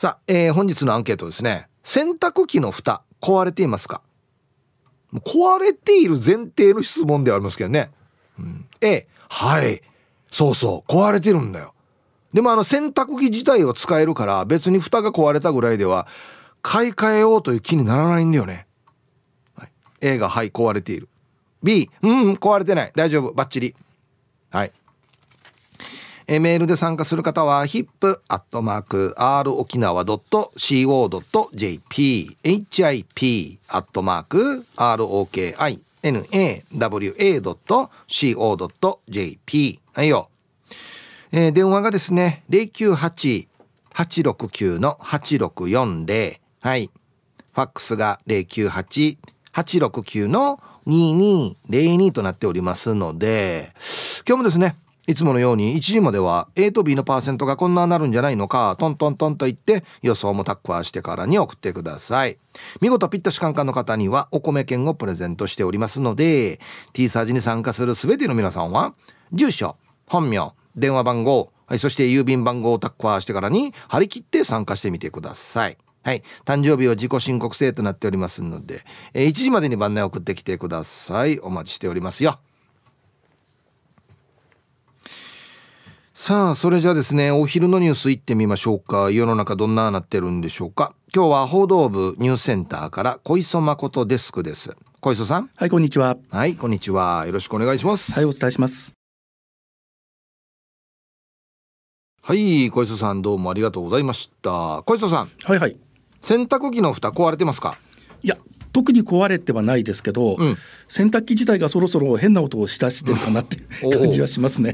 さあ、えー、本日のアンケートですね。洗濯機の蓋、壊れていますか壊れている前提の質問ではありますけどね。うん、A、はい。そうそう、壊れてるんだよ。でもあの洗濯機自体は使えるから別に蓋が壊れたぐらいでは買い替えようという気にならないんだよね。はい、A がはい、壊れている。B、うん、壊れてない。大丈夫、バッチリ。はい。メールで参加する方は hip.rokinawa.co.jp hip.rokinawa.co.jp はいよ。えー、電話がですね、098-869-8640。はい。ファックスが098-869-8202となっておりますので、今日もですね、いつものように1時までは A と B のパーセントがこんななるんじゃないのかトントントンと言って予想もタッカーしてからに送ってください見事ピッタシカンカンの方にはお米券をプレゼントしておりますので T サージに参加する全ての皆さんは住所本名電話番号、はい、そして郵便番号をタッカーしてからに張り切って参加してみてくださいはい。誕生日は自己申告制となっておりますので、えー、1時までに番内送ってきてください。お待ちしておりますよ。さあ、それじゃあですね、お昼のニュース行ってみましょうか。世の中どんななってるんでしょうか。今日は報道部ニュースセンターから小磯誠デスクです。小磯さん。はい、こんにちは。はい、こんにちは。よろしくお願いします。はい、お伝えします。はい、小磯さんどうもありがとうございました。小磯さん。はいはい。洗濯機の蓋壊れてますかいや、特に壊れてはないですけど、うん、洗濯機自体がそろそろ変な音をしだしてるかなっていう 感じはしますね。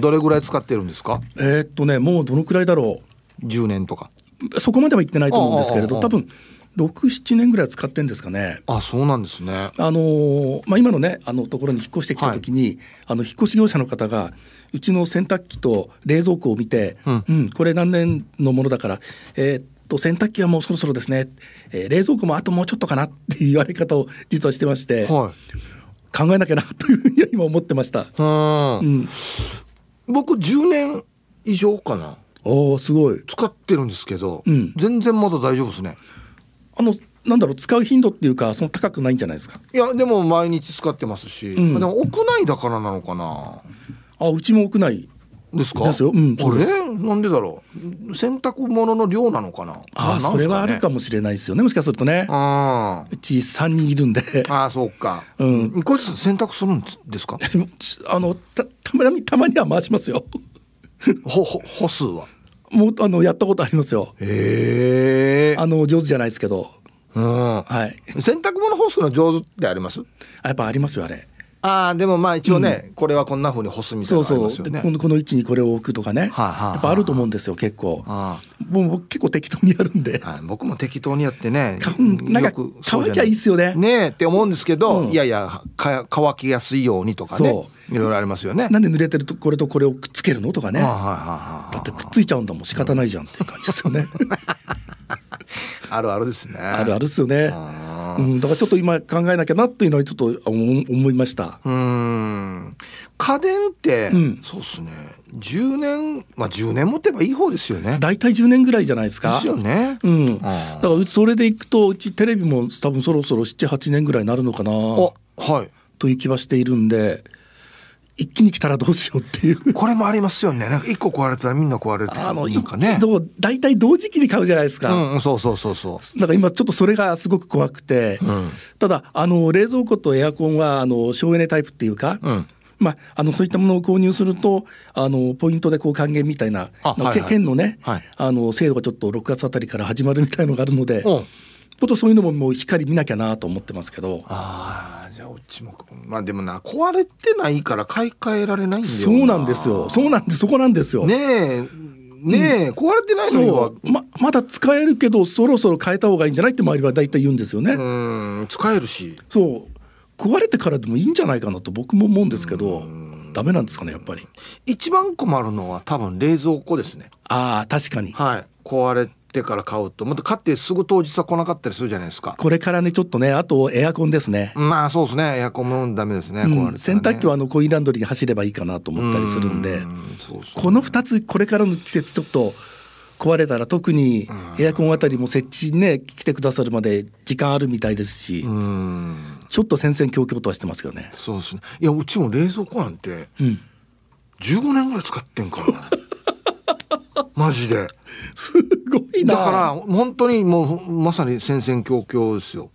どれぐらい使ってるんですかえー、っとねもうどのくらいだろう1年とかそこまでは行ってないと思うんですけれど多分67年ぐらい使ってんですかね。あそうなんですね、あのー、まあ、今のねあのところに引っ越してきた時に、はい、あの引っ越し業者の方がうちの洗濯機と冷蔵庫を見て、うん、うん、これ何年のものだから、えー、と洗濯機はもうそろそろですね、えー、冷蔵庫もあともうちょっとかなっていう言われ方を実はしてまして、はい、考えなきゃなというふうには今思ってました。うん、僕1年以上かなおすごい使ってるんですけど、うん、全然まだ大丈夫ですね。あのなんだろう使う頻度っていうかその高くないんじゃないですかいやでも毎日使ってますし、うん、でも屋内だからなのかなあうちも屋内ですかですよ、うん、あれなんでだろう洗濯物の量なのかなあ、ね、それはあるかもしれないですよねもしかするとねあうち三人いるんでああそうかうんこれ洗濯するんですか あのたたまにたまには回しますよほほ歩数はもあのやったことありますよへえあの上手じゃないですけどうんはい洗濯物歩数の上手ってありますあやっぱありますよあれああでもまあ一応ね、うん、これはこんなふうに干すみたいな、ね、そうそうこの位置にこれを置くとかね、はあはあ、やっぱあると思うんですよ結構もう僕結構適当にやるんで、は僕も適当にやってねなんか乾きゃいいっすよねねって思うんですけど、うん、いやいや乾きやすいようにとかねいろいろありますよねなんで濡れてるとこれとこれをくっつけるのとかね、だってくっついちゃうんだもん仕方ないじゃんっていう感じですよね あるあるですね。あるあるですよね。うん、だからちょっと今考えなきゃなっていうのはちょっと思いました。うん家電って、うん、そうっすね10年まあ十年持てばいい方ですよね大体10年ぐらいじゃないですかですよねうんだからそれでいくとうちテレビも多分そろそろ78年ぐらいになるのかなはいという気はしているんで一気に来たらどうしようっていう。これもありますよね。なんか一個壊れたらみんな壊れるあの、いかね。大体同時期に買うじゃないですか。うん、そうそうそうそう。だから今ちょっとそれがすごく怖くて、うん、ただあの冷蔵庫とエアコンはあの省エネタイプっていうか。うんまあ、あのそういったものを購入するとあのポイントでこう還元みたいな、はいはい、県のね、はい、あの制度がちょっと6月あたりから始まるみたいのがあるので、うん、ぽどそういうのももうしっかり見なきゃなと思ってますけどああじゃあうちもまあでもな壊れてないから買い替えられないんだよそうなんですよそうなんですそこなんですよねえねえ、うん、壊れてないのはままだ使えるけどそろそろ変えた方がいいんじゃないって周りは大体言うんですよね。うん使えるしそう壊れてからでもいいんじゃないかなと僕も思うんですけど。ダメなんですかねやっぱり一番困るのは多分冷蔵庫ですねああ確かにはい壊れってから買うとまた買ってすぐ当日は来なかったりするじゃないですかこれからねちょっとねあとエアコンですねまあそうですねエアコンもダメですねうん、ね洗濯機はあのコインランドリーに走ればいいかなと思ったりするんで、ね、この二つこれからの季節ちょっと壊れたら特にエアコンあたりも設置ね来てくださるまで時間あるみたいですしちょっと戦々恐々とはしてますけどねそうですねいやうちも冷蔵庫なんて、うん、15年ぐらい使ってんから マジですごいなだから本当にもうまさに戦々恐々ですよ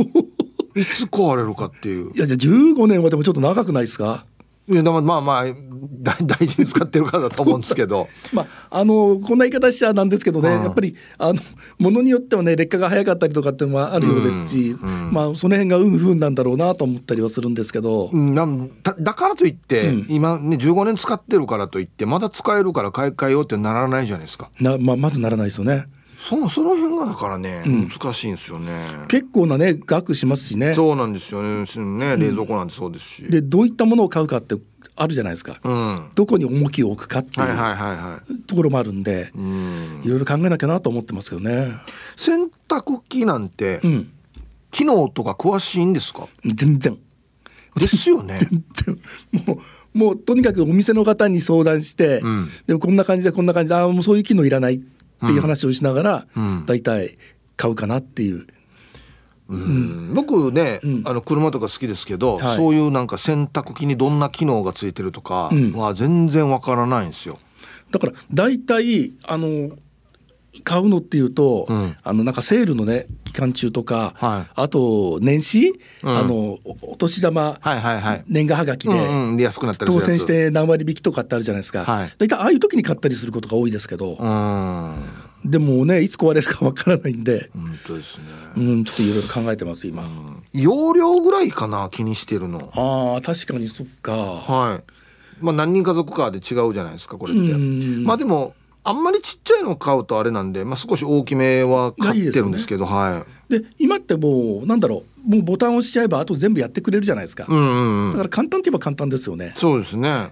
いつ壊れるかっていういやじゃあ15年はでもちょっと長くないですかいやでもまあまあ 大事に使ってるからだと思うんですけど まああのこんな言い方しちゃなんですけどね、うん、やっぱりあのものによってはね劣化が早かったりとかっていうのはあるようですし、うん、まあその辺がうんふんなんだろうなと思ったりはするんですけど、うん、なんだからといって、今ね15年使ってるからといってまだ使えるから買い替えようってならないじゃないですかな、まあ、まずならないですよね。そその辺がだからね、うん、難しいんですよね結構なね額しますしねそうなんですよねね冷蔵庫なんてそうですし、うん、でどういったものを買うかってあるじゃないですか、うん、どこに重きを置くかっていうところもあるんで、いろいろ考えなきゃなと思ってますけどね洗濯機なんて、うん、機能とか詳しいんですか全然ですよね 全然もうもうとにかくお店の方に相談して、うん、でもこんな感じでこんな感じでああもうそういう機能いらないっていう話をしながら、大体買うかなっていう。うん、僕ね、あの車とか好きですけど、はい、そういうなんか洗濯機にどんな機能がついてるとかは全然わからないんですよ。だから大体あの買うのっていうと、うん、あのなんかセールのね期間中とか、はい、あと年始、うん、あのお年玉、はいはいはい、年賀はがきで、うんうん、当選して何割引きとかってあるじゃないですか、はい、ああいう時に買ったりすることが多いですけど。でもねいつ壊れるかわからないんで本当ですね、うん、ちょっといろいろ考えてます今、うん、容量ぐらいかな気にしてるのあ確かにそっかはいまあ何人家族かで違うじゃないですかこれってまあでもあんまりちっちゃいの買うとあれなんで、まあ、少し大きめは買ってるんですけど、ね、はい、で今ってもうなんだろうもうボタンを押しちゃえばあと全部やってくれるじゃないですか、うんうんうん、だから簡単っていえば簡単ですよねそうですね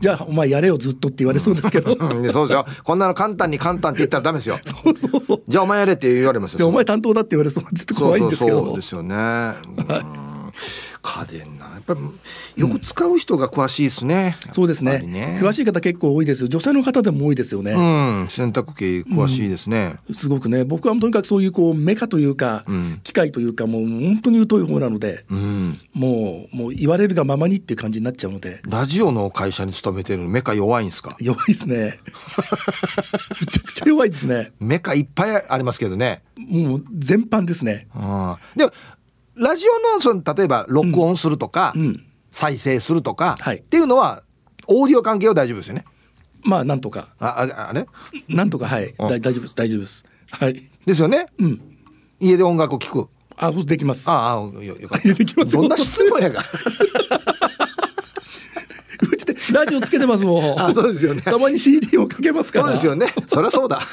じゃあお前やれよずっとって言われそうですけどそうですよこんなの簡単に簡単って言ったらダメですよそうそうそうじゃあお前やれって言われますよお前担当だって言われそうずっと怖いんですけどそうそうそうですよね、はい家電なやっぱりよく使う人が詳しいですね、うん、そうですね、ね、詳しい方結構多いです女性の方でも多いですよね、うん、洗濯機詳しいですね、うん、すごくね僕はとにかくそういうこうメカというか、機械というかもう本当に疎い方なので、うんもうもう言われるがままにっていう感じになっちゃうのでラジオの会社に勤めてるメカ弱いんですか弱いですね めちゃくちゃ弱いですねメカいっぱいありますけどねもう全般ですねでもラジオのその例えば録音するとか、うんうん、再生するとか、はい、っていうのはオーディオ関係は大丈夫ですよね。まあなんとか。あああれ？なんとかはい、大丈夫です大丈夫です。はい。ですよね。うん。家で音楽を聴く。あ、できます。ああ、よよかった。できます。どんな質問やが。うちでラジオつけてますもん。あ、そうですよね。たまに CD をかけますから。そうですよね。そりゃそうだ。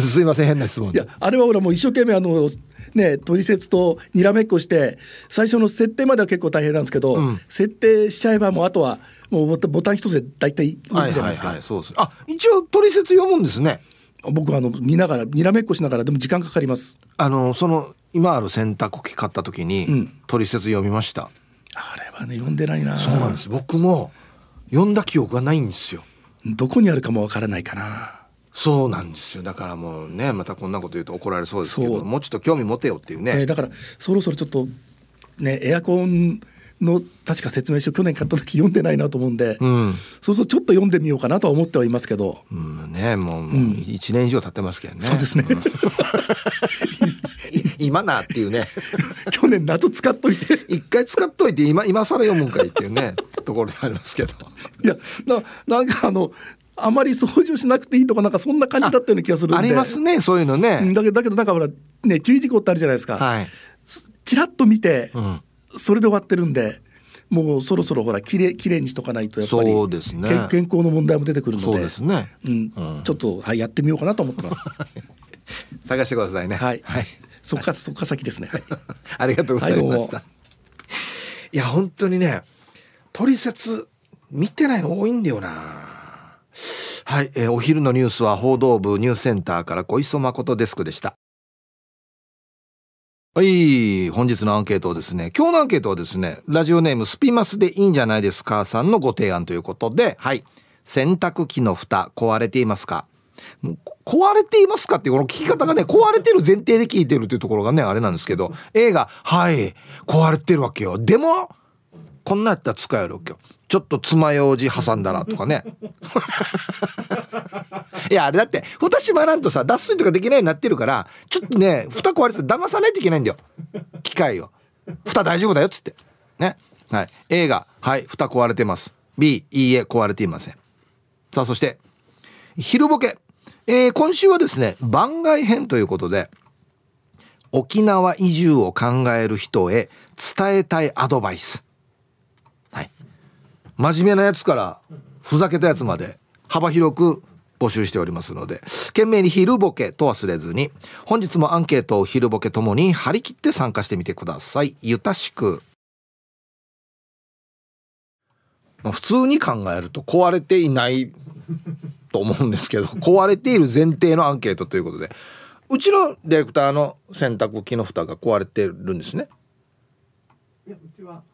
すいません変な質問いやあれは俺もう一生懸命あのね取説とにらめっこして最初の設定までは結構大変なんですけど、うん、設定しちゃえばもうあとはもうボタン一つで大体動くじゃないですか、はいはいはい、すあ一応取説読むんですね僕はあの見ながらにらめっこしながらでも時間かかりますあのその今ある洗濯機買った時に、うん、取説読みましたあれはね読んでないなそうなんです僕も読んだ記憶がないんですよどこにあるかもわからないかなそうなんですよだからもうねまたこんなこと言うと怒られそうですけどもうちょっと興味持てよっていうね、えー、だからそろそろちょっとねエアコンの確か説明書去年買った時読んでないなと思うんで、うん、そうするとちょっと読んでみようかなとは思ってはいますけど、うん、ねもう,、もう1年以上経ってますけどねそうですね、うん 今なっていうね 去年夏使っといて一回使っといて今今更読むんかいっていうねところでありますけどいやななんかあのあまり掃除をしなくていいとかなんかそんな感じだったような気がするんでありますねそういうのねだけどだけどなんかほらね注意事項ってあるじゃないですか、はい、ちらっと見て、うん、それで終わってるんでもうそろそろほらきれきれいにしとかないとやっぱりそうですね、ね、健康の問題も出てくるので、ね、うん、うん、ちょっと、はい、やってみようかなと思ってます 探してくださいねはい、はい、そっか、そっか先ですね、はい、ありがとうございました、はい、いや本当にねトリセツ見てないの多いんだよなはい、えー、お昼のニュースは報道部ニュースセンターから小磯誠デスクでした。はい、本日のアンケートをですね、今日のアンケートはですね、ラジオネームスピマスでいいんじゃないですかさんのご提案ということで、はい、洗濯機の蓋壊れていますか壊れていますかってこの聞き方がね壊れてる前提で聞いてるっていうところがねあれなんですけど A が「はい壊れてるわけよでもこんなやったら使えるわけよちょっと爪楊枝挟んだらとかね いやあれだって蓋閉まらんとさ脱水とかできないようになってるからちょっとね蓋壊れてた騙さないといけないんだよ機械を蓋大丈夫だよっつってねはい A がはい蓋壊れてます B いいえ壊れていませんさあそして昼ボケ、えー、今週はですね番外編ということで沖縄移住を考える人へ伝えたいアドバイス真面目なやつからふざけたやつまで幅広く募集しておりますので懸命に「昼ボケ」と忘れずに本日もアンケートを「昼ボケ」ともに張り切って参加してみてください。ゆたしく普通に考えると壊れていない と思うんですけど壊れている前提のアンケートということでうちのディレクターの洗濯機の蓋が壊れてるんですね。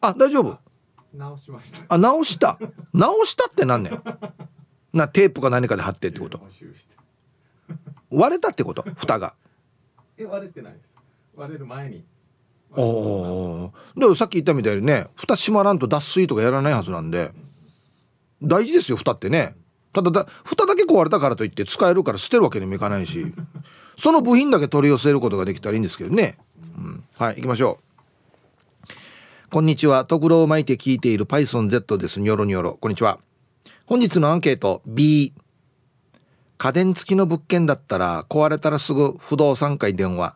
あ大丈夫直しましたあ直した直したってなんねんなテープか何かで貼ってってこと割れたってこと蓋がえ割れてないです割れる前におおでもさっき言ったみたいにね蓋閉まらんと脱水とかやらないはずなんで大事ですよ蓋ってねただだ蓋だけ壊れたからといって使えるから捨てるわけにもいかないしその部品だけ取り寄せることができたらいいんですけどね、うん、はい行きましょうこんにちは。とぐろを巻いて聞いている PythonZ です。にょろにょろ。こんにちは。本日のアンケート B。家電付きの物件だったら壊れたらすぐ不動産会電話。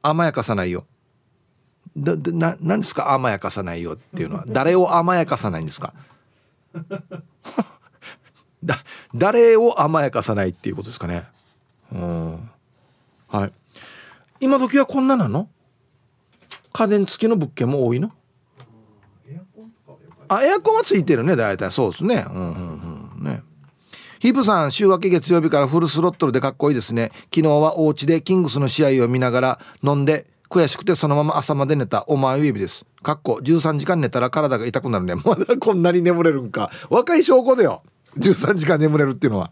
甘やかさないよ。だ、だ、な、ですか甘やかさないよっていうのは。誰を甘やかさないんですか だ、誰を甘やかさないっていうことですかね。うん。はい。今時はこんななの家電付きの物件も多いのあエアコンはついてるね大体そうですねうんうんうんねヒープさん週明け月曜日からフルスロットルでかっこいいですね昨日はお家でキングスの試合を見ながら飲んで悔しくてそのまま朝まで寝たお前指です。かっこ13時間寝たら体が痛くなるね。まだこんなに眠れるんか。若い証拠だよ。13時間眠れるっていうのは。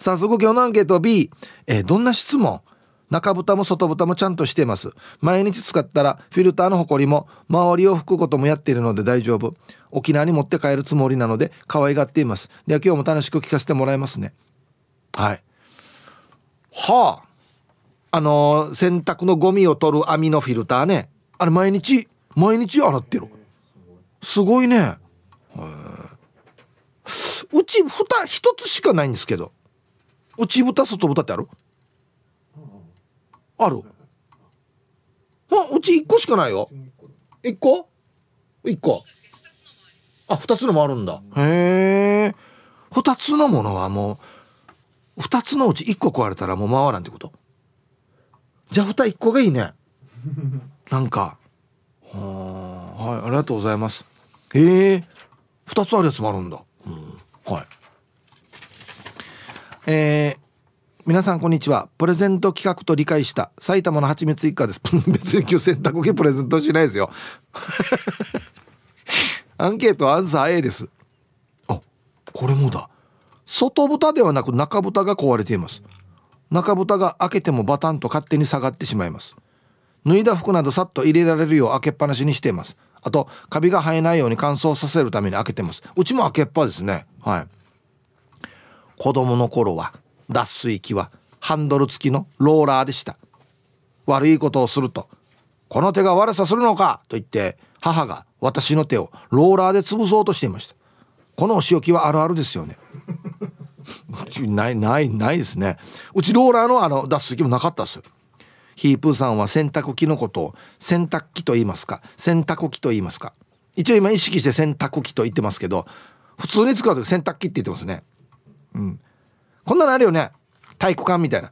早速今日のアンケート B。えどんな質問中蓋も外蓋もちゃんとしています毎日使ったらフィルターのホコリも周りを拭くこともやっているので大丈夫沖縄に持って帰るつもりなので可愛がっていますでは今日も楽しく聞かせてもらいますねはいはああの洗濯のゴミを取る網のフィルターねあれ毎日毎日洗ってるすごいねうち蓋一つしかないんですけど内蓋外蓋ってあるあるあうち1個しかないよ1個 ?1 個あ2つのもあるんだへえ2つのものはもう2つのうち1個壊れたらもう回らんってことじゃあ蓋1個がいいね なんかはいありがとうございますへえ2つあるやつもあるんだ、うん、はいえー、皆さんこんにちはプレゼント企画と理解した埼玉の蜂蜜一家です 別に今日洗濯機プレゼントしないですよ アンケートアンサー A ですあこれもだ外蓋ではなく中蓋が壊れています中蓋が開けてもバタンと勝手に下がってしまいます脱いだ服などさっと入れられるよう開けっぱなしにしていますあとカビが生えないように乾燥させるために開けてますうちも開けっぱですねはい子供の頃は脱水機はハンドル付きのローラーでした悪いことをすると「この手が悪さするのか!」と言って母が私の手をローラーで潰そうとしていましたこのお仕置きはあるあるですよね ないないないですねうちローラーのあの脱水機もなかったですヒープーさんは洗濯機のことを洗濯機と言いますか洗濯機と言いますか一応今意識して洗濯機と言ってますけど普通に使うと洗濯機って言ってますねうんこんなのあるよね体育館みたいな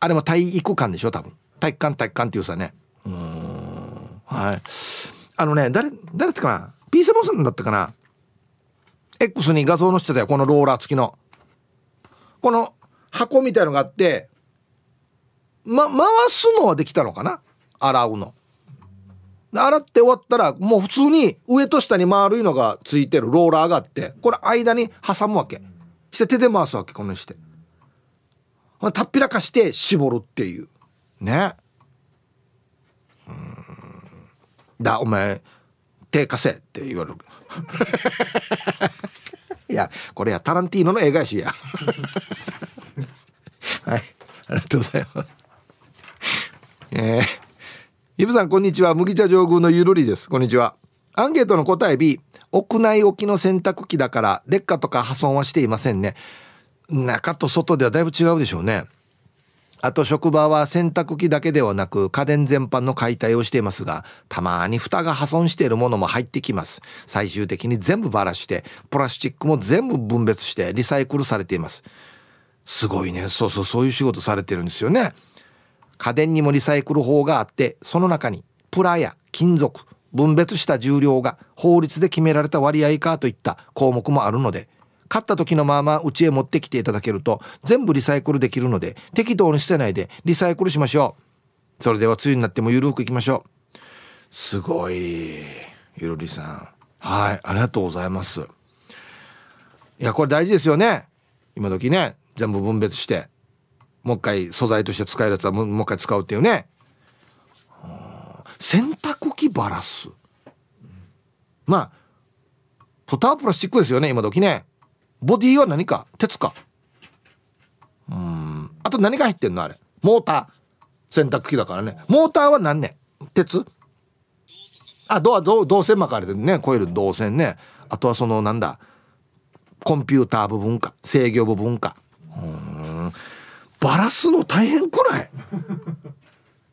あれも体育館でしょ多分体育館体育館っていうさねうんはいあのね誰誰ってかな P セボさんだったかな X に画像載せてたよこのローラー付きのこの箱みたいのがあってま回すのはできたのかな洗うの洗って終わったらもう普通に上と下に丸いのがついてるローラーがあってこれ間に挟むわけして手で回すわけこのして、まあ、たっぴらかして絞るっていうねうんだお前手貸せって言われる いやこれやタランティーノの映画やしや はいありがとうございますえー、イブさんこんにちは麦茶上空のゆるりですこんにちはアンケートの答え B 屋内置きの洗濯機だから劣化とか破損はしていませんね中と外ではだいぶ違うでしょうねあと職場は洗濯機だけではなく家電全般の解体をしていますがたまに蓋が破損しているものも入ってきます最終的に全部ばらしてプラスチックも全部分別してリサイクルされていますすごいねそうそうそういう仕事されてるんですよね家電にもリサイクル法があってその中にプラや金属分別した重量が法律で決められた割合かといった項目もあるので買った時のまま家へ持ってきていただけると全部リサイクルできるので適当に捨てないでリサイクルしましょうそれでは梅雨になってもゆるくいきましょうすごいゆるりさんはいありがとうございますいやこれ大事ですよね今時ね全部分別してもう一回素材として使えるやつはもう一回使うっていうね洗濯機バラすまあポタープラスチックですよね今時ねボディは何か鉄かうんあと何が入ってんのあれモーター洗濯機だからねモーターは何ね鉄あドア銅線巻かれてるねコいる銅線ねあとはそのなんだコンピューター部分か制御部分かうんバラすの大変くない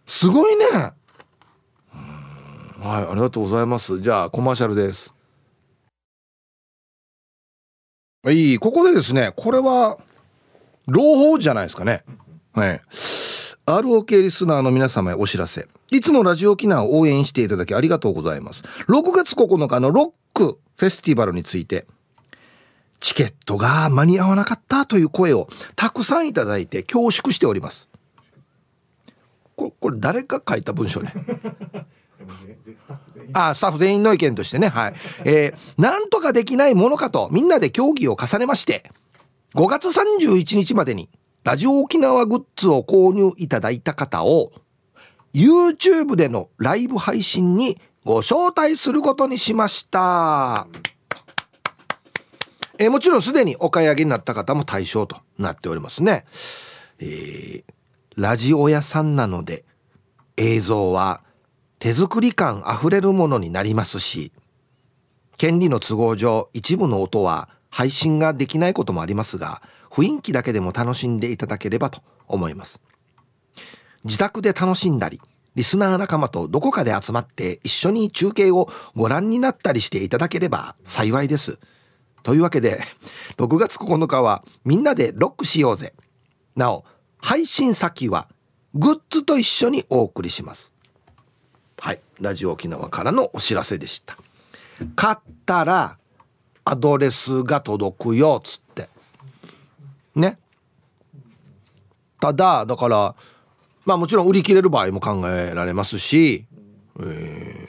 すごいねはいありがとうございますじゃあコマーシャルですはいここでですねこれは朗報じゃないですかねはい ROK リスナーの皆様へお知らせいつもラジオ沖縄を応援していただきありがとうございます6月9日のロックフェスティバルについてチケットが間に合わなかったという声をたくさんいただいて恐縮しておりますこれこれ誰が書いた文章ねあスタッフ全員の意見としてねはい、えー、なんとかできないものかとみんなで協議を重ねまして5月31日までにラジオ沖縄グッズを購入いただいた方を YouTube でのライブ配信にご招待することにしました。えー、もちろんすでにお買い上げになった方も対象となっておりますね。えー、ラジオ屋さんなので映像は手作り感あふれるものになりますし権利の都合上一部の音は配信ができないこともありますが雰囲気だけでも楽しんでいただければと思います自宅で楽しんだりリスナー仲間とどこかで集まって一緒に中継をご覧になったりしていただければ幸いですというわけで6月9日はみんなでロックしようぜなお配信先はグッズと一緒にお送りしますはいラジオ沖縄からのお知らせでした買ったらアドレスが届くよっつってねただだからまあもちろん売り切れる場合も考えられますし、え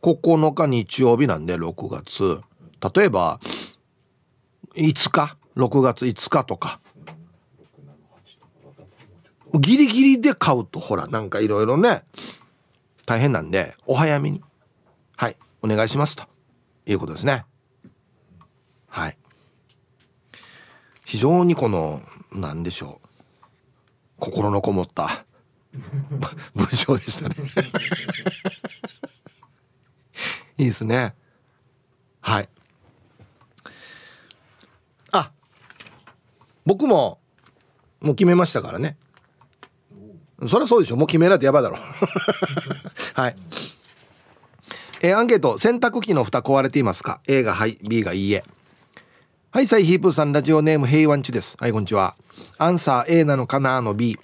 ー、9日日曜日なんで6月例えば5日6月5日とかギリギリで買うとほらなんかいろいろね大変なんでお早めにはいお願いしますということですねはい非常にこの何でしょう心のこもった文章 でしたね いいですねはいあ僕ももう決めましたからねそりゃそうでしょもう決めないとやばいだろ はいえー、アンケート洗濯機の蓋壊れていますか A がはい B がいいえはいサイヒープーさんラジオネーム平和んちですはいこんにちはアンサー A なのかなの B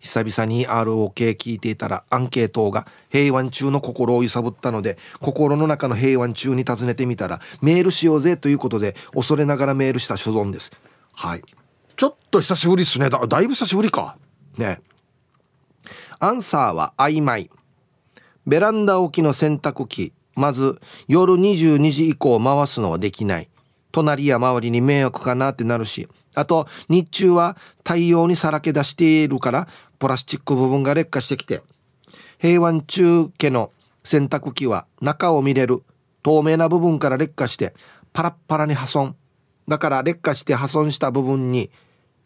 久々に ROK 聞いていたらアンケートが平和中の心を揺さぶったので心の中の平和中に尋ねてみたらメールしようぜということで恐れながらメールした所存ですはいちょっと久しぶりっすねだだいぶ久しぶりかねアンサーは曖昧ベランダ置きの洗濯機まず夜22時以降回すのはできない隣や周りに迷惑かなってなるしあと日中は太陽にさらけ出しているからプラスチック部分が劣化してきて平和中家の洗濯機は中を見れる透明な部分から劣化してパラッパラに破損だから劣化して破損した部分に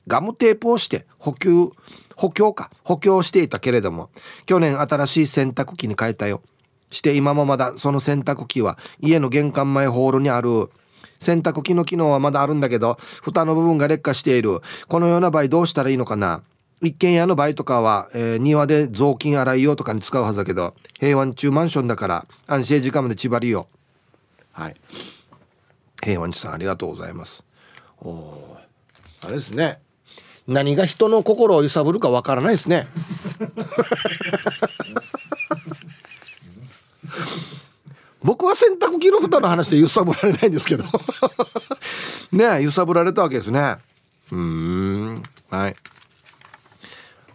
ガムテープをして補給補強か補強していたけれども去年新しい洗濯機に変えたよして今もまだその洗濯機は家の玄関前ホールにある洗濯機の機能はまだあるんだけど蓋の部分が劣化しているこのような場合どうしたらいいのかな一軒家の場合とかは、えー、庭で雑巾洗い用とかに使うはずだけど平和中マンションだから安静時間まで縛りよはい平和さんありがとうございますおあれですね何が人の心を揺さぶるかわからないですね 僕は洗濯機の蓋の話で揺さぶられないんですけど ね揺さぶられたわけですねうんはい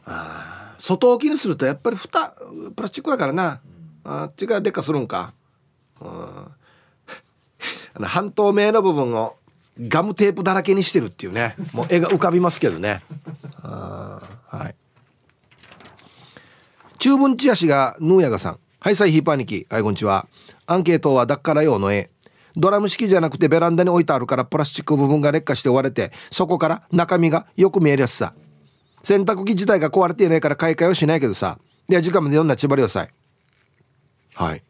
あ外置きにするとやっぱり蓋プラスチックだからなあっちがでっかするんかうん 半透明の部分をガムテープだらけにしてるっていうねもう絵が浮かびますけどねはい中文チアシがヌーヤガさんはいサイヒーパーニキはいこんにちはアンケートはダッカラ用の絵ドラム式じゃなくてベランダに置いてあるからプラスチック部分が劣化して割れてそこから中身がよく見えるやつさ洗濯機自体が壊れていないから買い替えはしないけどさでは時間まで読んだ千葉をさいはい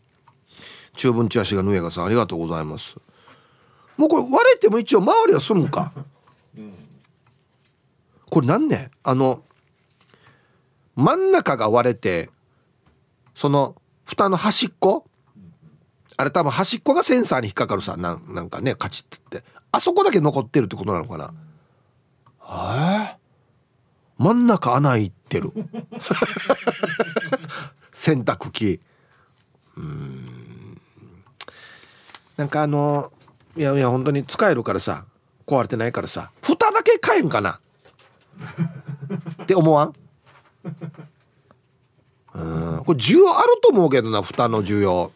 中文チアシがヌーヤガさんありがとうございますもうこれ割れても一応周りは済むか、これ何ねあの真ん中が割れてその蓋の端っこあれ多分端っこがセンサーに引っかかるさなんなんかねカチッってあそこだけ残ってるってことなのかなえ真ん中穴いってる 洗濯機うんなんかあのいやいや本当に使えるからさ壊れてないからさ蓋だけ買えんかなって思わんうんこれ需要あると思うけどな蓋の需要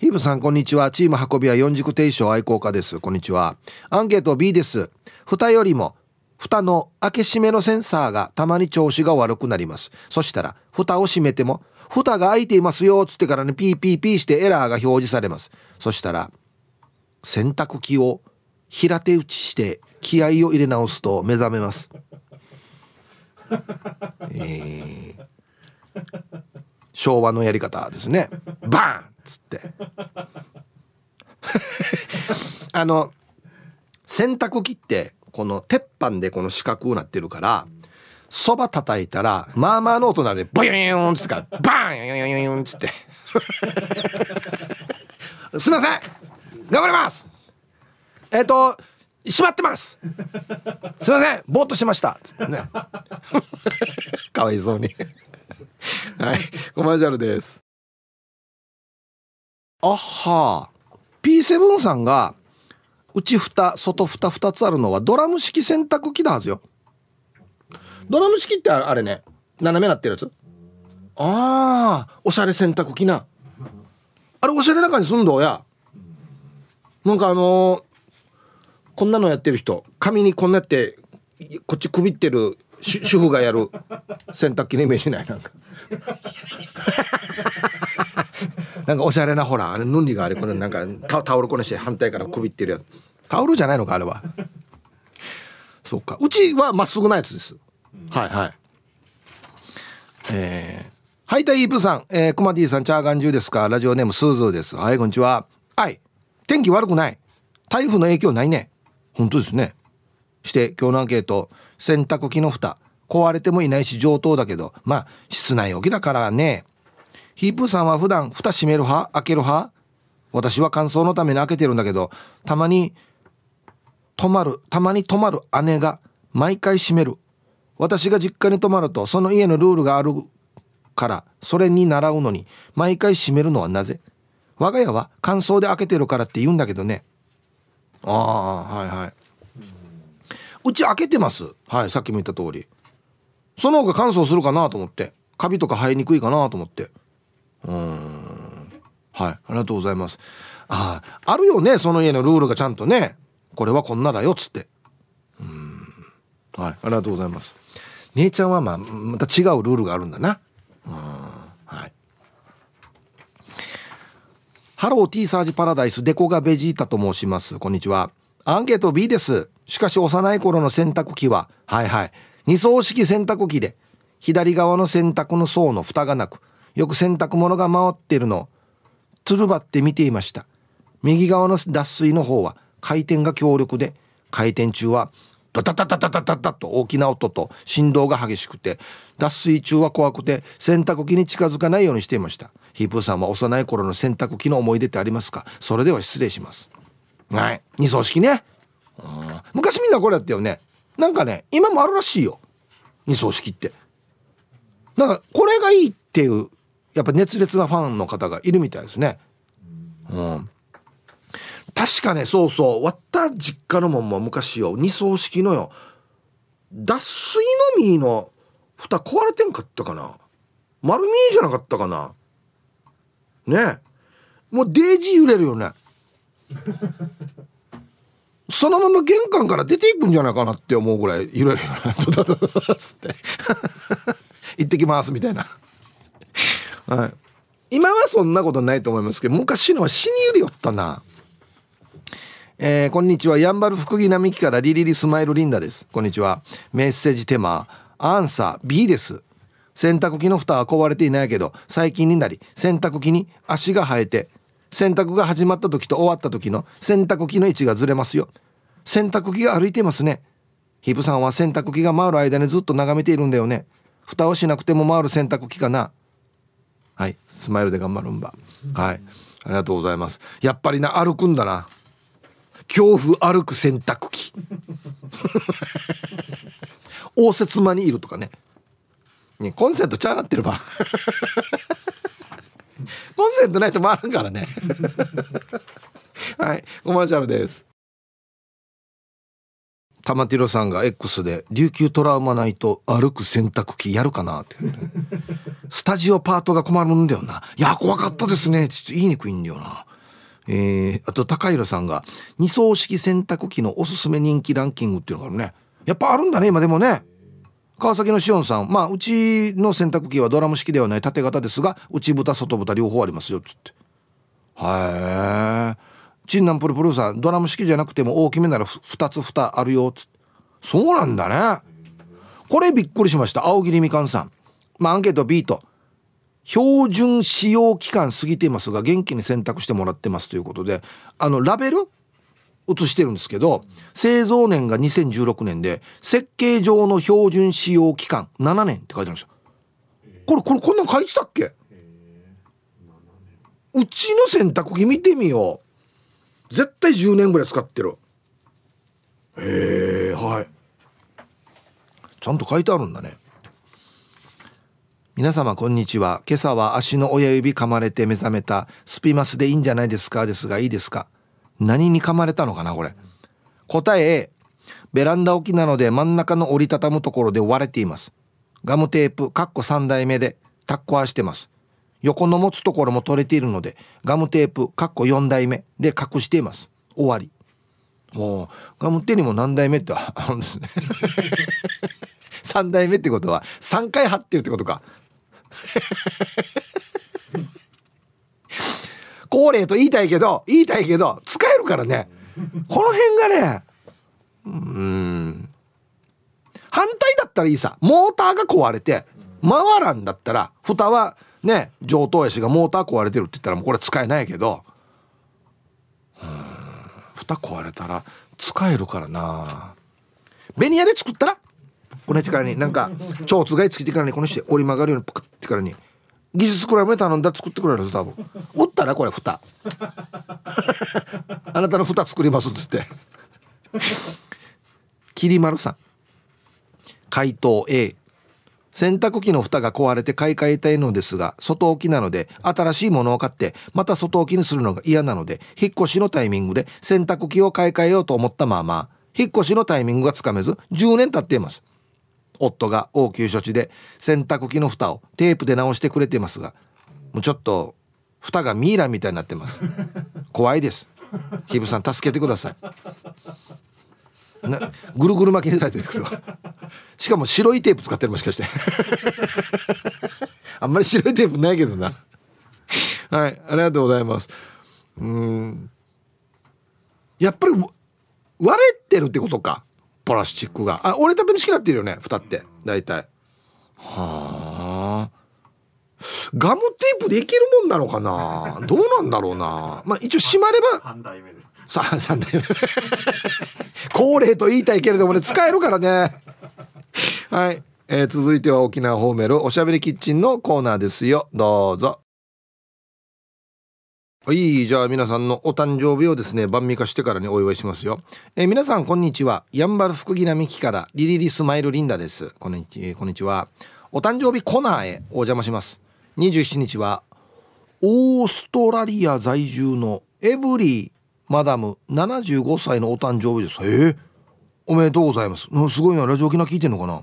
ヒブさんこんにちはチーム運びは四軸定称愛好家ですこんにちはアンケート B です蓋よりも蓋の開け閉めのセンサーがたまに調子が悪くなりますそしたら蓋を閉めても蓋が開いていますよっつってからねピーピーピーしてエラーが表示されますそしたら洗濯機を平手打ちして気合を入れ直すと目覚めますえー、昭和のやり方ですねバーンっつって あの洗濯機ってこの鉄板でこの四角くなってるからそば叩いたらまあまあの音なのでボヨヨンっつってかバーンヨヨヨヨンつって すいません頑張りますえっ、ー、と閉まってますすいませんぼーっとしましたつってね かわいそうにはいコマーシャルですあっはー P7 さんが内蓋外蓋2つあるのはドラム式洗濯機だはずよドラム式ってあれね斜めなってるやつああおしゃれ洗濯機なあれおしゃれな感じすんどうやなんかあのー、こんなのやってる人紙にこんなってこっちくびってる主婦がやる洗濯機のイメージないなんか なんかおしゃれなほらあれヌンリがあれこのなんかタオルこねして反対からくびってるやつタオルじゃないのかあれはそうかうちはまっすぐなやつです、はいはいえーはい、たイープさん、えー、コマディさん、チャーガンジュですかラジオネーム、スーズーです。はい、こんにちは。はい。天気悪くない。台風の影響ないね。本当ですね。して今日のアンケート洗濯機の蓋壊れてもいないし上等だけどまあ室内置きだからねヒープーさんは普段蓋閉める派開ける派私は乾燥のために開けてるんだけどたまに止まるたまに止まる姉が毎回閉める私が実家に泊まるとその家のルールがあるからそれに習うのに毎回閉めるのはなぜ我が家は乾燥で開けてるからって言うんだけどねああはいはいうち開けてますはいさっきも言った通りその方が乾燥するかなと思ってカビとか生えにくいかなと思ってうんはいありがとうございますあああるよねその家のルールがちゃんとねこれはこんなだよっつってうんはいありがとうございます姉ちゃんはまあまた違うルールがあるんだなうんハロー T サージパラダイスデコがベジータと申しますこんにちはアンケート B ですしかし幼い頃の洗濯機ははいはい二層式洗濯機で左側の洗濯の層の蓋がなくよく洗濯物が回ってるのをつるばって見ていました右側の脱水の方は回転が強力で回転中はドタタタタタタタと大きな音と振動が激しくて脱水中は怖くて洗濯機に近づかないようにしていましたヒープーさんは幼い頃の洗濯機の思い出ってありますかそれでは失礼しますはい二層式ね昔みんなこれやったよねなんかね今もあるらしいよ二層式ってなんかこれがいいっていうやっぱ熱烈なファンの方がいるみたいですねうん確かねそうそう割った実家のもんも昔よ二層式のよ脱水のみの蓋壊れてんかったかな丸見えじゃなかったかなねもうデージ揺れるよね そのまま玄関から出ていくんじゃないかなって思うぐらい揺れるよねって 行ってきますみたいなはい今はそんなことないと思いますけど昔のは死にゆりよったなえー、こんにちはやんばる福木並木からリリリスマイルリンダですこんにちはメッセージテーマアンサー B です洗濯機の蓋は壊れていないけど最近になり洗濯機に足が生えて洗濯が始まった時と終わった時の洗濯機の位置がずれますよ洗濯機が歩いてますねヒプさんは洗濯機が回る間にずっと眺めているんだよね蓋をしなくても回る洗濯機かなはいスマイルで頑張るんばはいありがとうございますやっぱりな歩くんだな恐怖歩く洗濯機応接間にいるとかねねコンセントちゃうなってれば コンセントないと回らんからねはいコマーシャルです玉城さんが X で「琉球トラウマないと歩く洗濯機やるかな」って、ね、スタジオパートが困るんだよな「いや怖かったですね」ちょっと言いにくいんだよな。えー、あと高弘さんが「二層式洗濯機のおすすめ人気ランキング」っていうのがあるねやっぱあるんだね今でもね川崎のしおんさんまあうちの洗濯機はドラム式ではない縦型ですが内蓋外蓋両方ありますよっつってへえチンナンプルプルさんドラム式じゃなくても大きめなら2つ蓋あるよっつってそうなんだねこれびっくりしました青桐みかんさんまあアンケート B と標準使用期間過ぎてますが元気に選択してもらってますということであのラベル写してるんですけど製造年が2016年で設計上の標準使用期間7年って書いてあるんですよこれこれこんなん書いてたっけうちの洗濯機見てみよう絶対10年ぐらい使ってるへえはいちゃんと書いてあるんだね皆様こんにちは今朝は足の親指噛まれて目覚めたスピマスでいいんじゃないですかですがいいですか何に噛まれたのかなこれ答えベランダ置きなので真ん中の折りたたむところで割れていますガムテープかっこ3代目でタッコアしてます横の持つところも取れているのでガムテープかっこ4代目で隠しています終わりもうガム手にも何代目ってあるんですね3代 目ってことは3回貼ってるってことか高齢と言いたいけど言いたいけど使えるからねこの辺がねうん反対だったらいいさモーターが壊れて回らんだったら蓋はね上等やしがモーター壊れてるって言ったらもうこれ使えないけどうん蓋壊れたら使えるからなベニヤで作ったらこの辺からになんか蝶つがいつけてからにこの人折り曲がるようにパクってからに技術クラブに頼んだら作ってくれるぞ多分売ったらこれ蓋 あなたの蓋作りますっつってきりさん回答 A 洗濯機の蓋が壊れて買い替えたいのですが外置きなので新しいものを買ってまた外置きにするのが嫌なので引っ越しのタイミングで洗濯機を買い替えようと思ったまま引っ越しのタイミングがつかめず10年経っています夫が応急処置で洗濯機の蓋をテープで直してくれてますがもうちょっと蓋がミイラみたいになってます怖いですキブさん助けてくださいなぐるぐる巻きにされてるんですけどしかも白いテープ使ってるもしかして あんまり白いテープないけどなはいありがとうございますうんやっぱり割れてるってことかプラスチックがあ折りたたみ式になってるよね蓋って大体はあガムテープでいけるもんなのかなどうなんだろうなまあ一応閉まれば3代目です3代目高齢と言いたいけれどもね使えるからねはい、えー、続いては沖縄ホーメルおしゃべりキッチンのコーナーですよどうぞはい、じゃあ皆さんのお誕生日をですね、晩味化してからにお祝いしますよ。えー、皆さんこんにちは。やんばる福木並木からリリリスマイルリンダです。こんにち、こんにちは。お誕生日コナーへお邪魔します。27日は、オーストラリア在住のエブリーマダム75歳のお誕生日です。えー、おめでとうございます。すごいな、ラジオ沖縄聞いてんのかな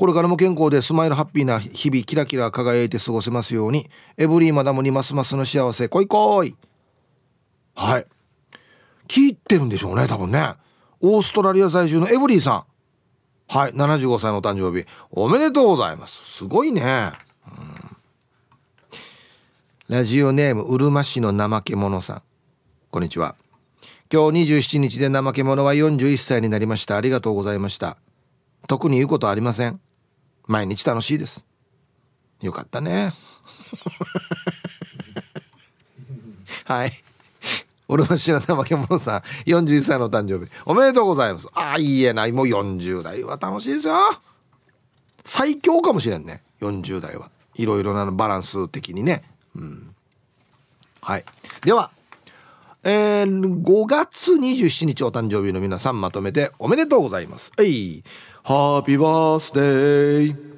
これからも健康でスマイルハッピーな日々キラキラ輝いて過ごせますようにエブリィマダムにますますの幸せこいこいはい聞いてるんでしょうね多分ねオーストラリア在住のエブリーさんはい75歳の誕生日おめでとうございますすごいね、うん、ラジオネームうるま市の怠け者さんこんにちは今日27日で怠け者は41歳になりましたありがとうございました特に言うことありません毎日楽しいですよかったね はい俺の知らない化け物さん41歳の誕生日おめでとうございますああ言えないもう40代は楽しいですよ最強かもしれんね40代はいろいろなバランス的にねうんはいではえー、5月27日お誕生日の皆さんまとめておめでとうございます。はい。ハッピーバースデー。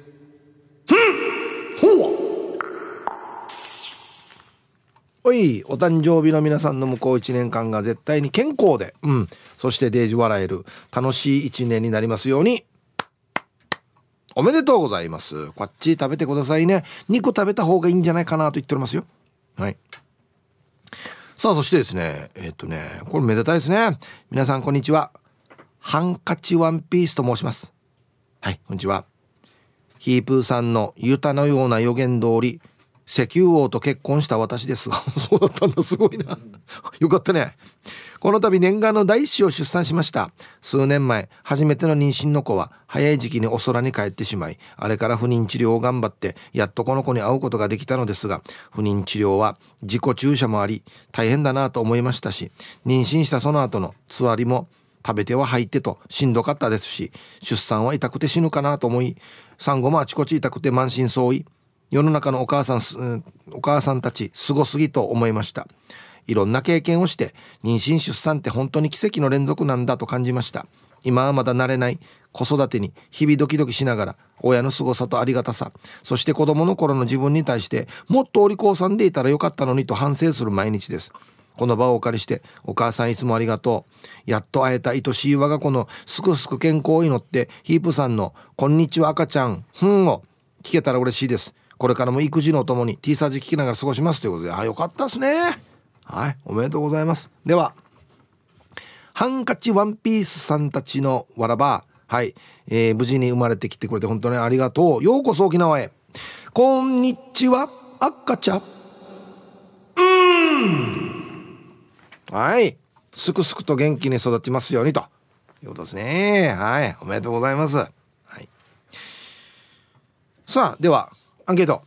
おい、お誕生日の皆さんの向こう一年間が絶対に健康で、うん、そしてデージ笑える、楽しい一年になりますように。おめでとうございます。こっち食べてくださいね。肉食べた方がいいんじゃないかなと言っておりますよ。はい。さあ、そしてですね、えー、っとね、これめでたいですね。皆さん、こんにちは。ハンカチワンピースと申します。はい、こんにちは。ヒープーさんのユタのような予言通り、石油王と結婚した私です。そうだったんだ、すごいな。よかったね。この度念願の第一子を出産しました。数年前、初めての妊娠の子は早い時期にお空に帰ってしまい、あれから不妊治療を頑張って、やっとこの子に会うことができたのですが、不妊治療は自己注射もあり、大変だなと思いましたし、妊娠したその後のつわりも食べては吐いてとしんどかったですし出産は痛くて死ぬかなと思い産後もあちこち痛くて満身創痍世の中のお母さんお母さんたちすごすぎと思いましたいろんな経験をして妊娠出産って本当に奇跡の連続なんだと感じました今はまだ慣れない子育てに日々ドキドキしながら親の凄さとありがたさそして子供の頃の自分に対してもっとお利口さんでいたらよかったのにと反省する毎日ですこの場をお借りしてお母さんいつもありがとうやっと会えた愛しい我が子のすくすく健康を祈ってヒープさんの「こんにちは赤ちゃんふん」を聞けたら嬉しいですこれからも育児のお供に T サージ聞きながら過ごしますということであよかったですねはいおめでとうございますではハンカチワンピースさんたちのわらばはい、えー、無事に生まれてきてくれて本当にありがとうようこそ沖縄へこんにちは赤ちゃんうんはいすくすくと元気に育ちますようにということですねはいおめでとうございます、はい、さあではアンケート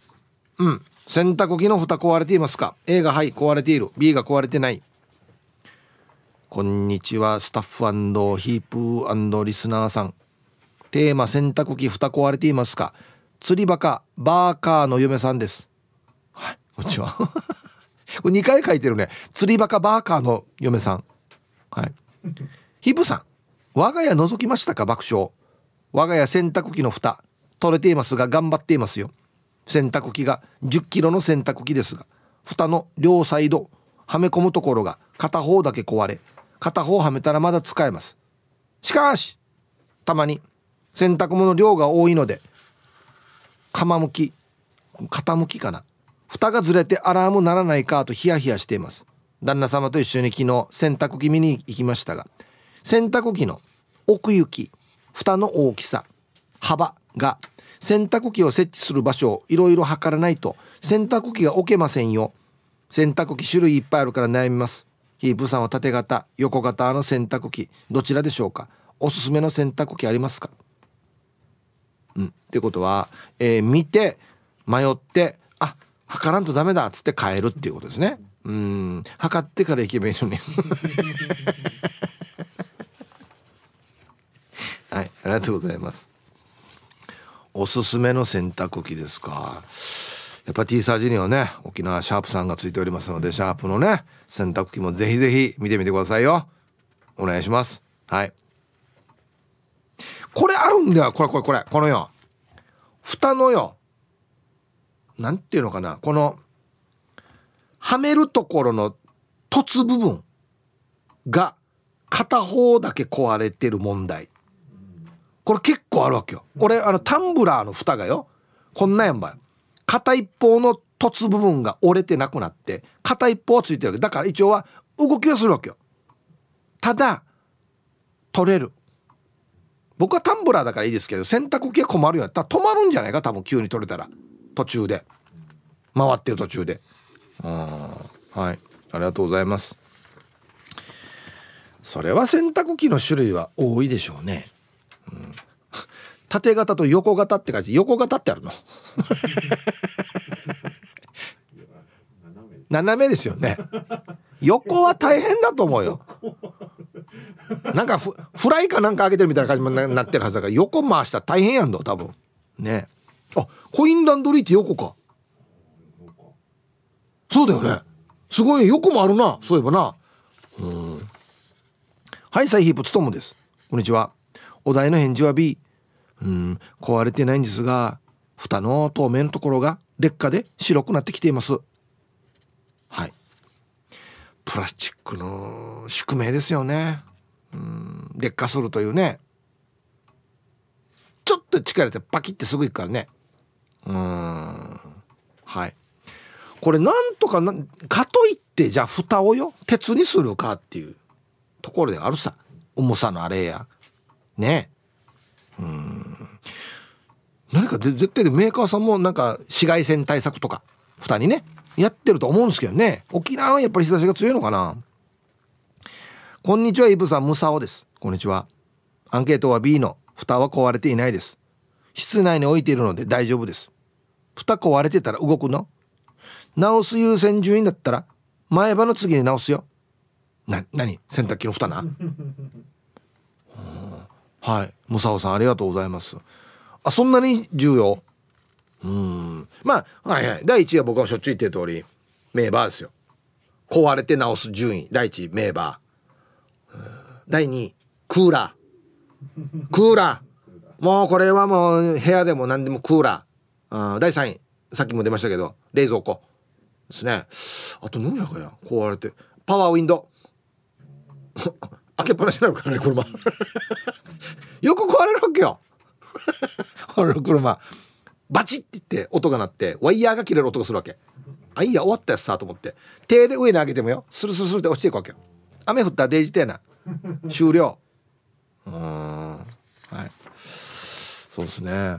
うん洗濯機の蓋壊れていますか A がはい壊れている B が壊れてないこんにちはスタッフヒープリスナーさんテーマ洗濯機蓋壊れていますか釣りバカバーカーの嫁さんですはいこんにちはこれ2回書いてるね釣りバカバーカーの嫁さんはいヒプさん我が家覗きましたか爆笑我が家洗濯機の蓋取れていますが頑張っていますよ洗濯機が1 0キロの洗濯機ですが蓋の両サイドはめ込むところが片方だけ壊れ片方はめたらまだ使えますしかしたまに洗濯物量が多いので釜むき傾きかな蓋がずれてアラームならないかとヒヤヒヤしています旦那様と一緒に昨日洗濯機見に行きましたが洗濯機の奥行き蓋の大きさ幅が洗濯機を設置する場所をいろいろ測らないと洗濯機が置けませんよ洗濯機種類いっぱいあるから悩みますヒープさんは縦型横型の洗濯機どちらでしょうかおすすめの洗濯機ありますかうんってことは、えー、見て迷って測らんとダメだっつって変えるっていうことですねうん測ってから駅弁所に はいありがとうございますおすすめの洗濯機ですかやっぱ T サージにはね沖縄シャープさんがついておりますのでシャープのね洗濯機もぜひぜひ見てみてくださいよお願いしますはいこれあるんだよこれこれこれこのよ蓋のよ何て言うのかなこのはめるところの凸部分が片方だけ壊れてる問題これ結構あるわけよれあのタンブラーの蓋がよこんなやんばい片一方の凸部分が折れてなくなって片一方はついてるわけだから一応は動きはするわけよただ取れる僕はタンブラーだからいいですけど洗濯機は困るようになったら止まるんじゃないか多分急に取れたら途中で回ってる途中ではいありがとうございますそれは洗濯機の種類は多いでしょうね、うん、縦型と横型って感じ横型ってあるの 斜めですよね横は大変だと思うよなんかフフライかなんか上げてるみたいな感じになってるはずだから横回したら大変やんど多分ねコインランドリーって横かそうだよねすごい横もあるなそういえばなうんはいサイヒープツトムですこんにちはお題の返事は B うん壊れてないんですが蓋の透明のところが劣化で白くなってきていますはいプラスチックの宿命ですよねうん劣化するというねちょっと力でパキってすぐいくからねうんはいこれなんとかなかといってじゃあ蓋をよ鉄にするかっていうところであるさ重さのあれやねうん何か絶対でメーカーさんもなんか紫外線対策とか蓋にねやってると思うんですけどね沖縄はやっぱり日差しが強いのかなこんにちはイブさんムサオですこんにちはアンケートは B の蓋は壊れていないです室内に置いているので大丈夫です2個割れてたら動くの直す優先順位だったら前歯の次に直すよな何洗濯機の蓋なはいムサオさんありがとうございますあそんなに重要うんまあはいはい第1位は僕はしょっちゅう言ってる通り名バーですよ壊れて直す順位第1位名バー第2位クーラークーラーもうこれはもう部屋でも何でもクーラーあ第3位さっきも出ましたけど冷蔵庫ですねあと何やかや壊れてパワーウィンド 開けっぱなしになるからね車 よく壊れるわけよこ の車バチッてって音が鳴ってワイヤーが切れる音がするわけあいや終わったやつさと思って手で上に上げてもよスルスルスルって落ちていくわけよ雨降ったらデイジやな終了うんはいそうですね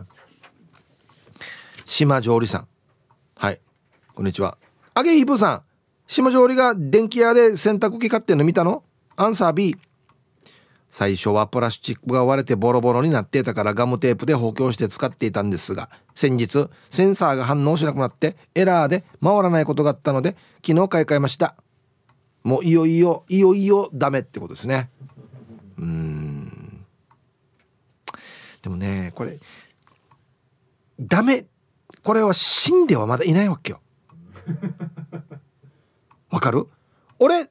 島上理さんはいこんにちはあげひぶさん島上理が電気屋で洗濯機買ってんの見たのアンサー B 最初はプラスチックが割れてボロボロになっていたからガムテープで補強して使っていたんですが先日センサーが反応しなくなってエラーで回らないことがあったので昨日買い替えましたもういよいよいよいよダメってことですねうんでもねこれダメこれは死んではまだいないわけよ。わかる俺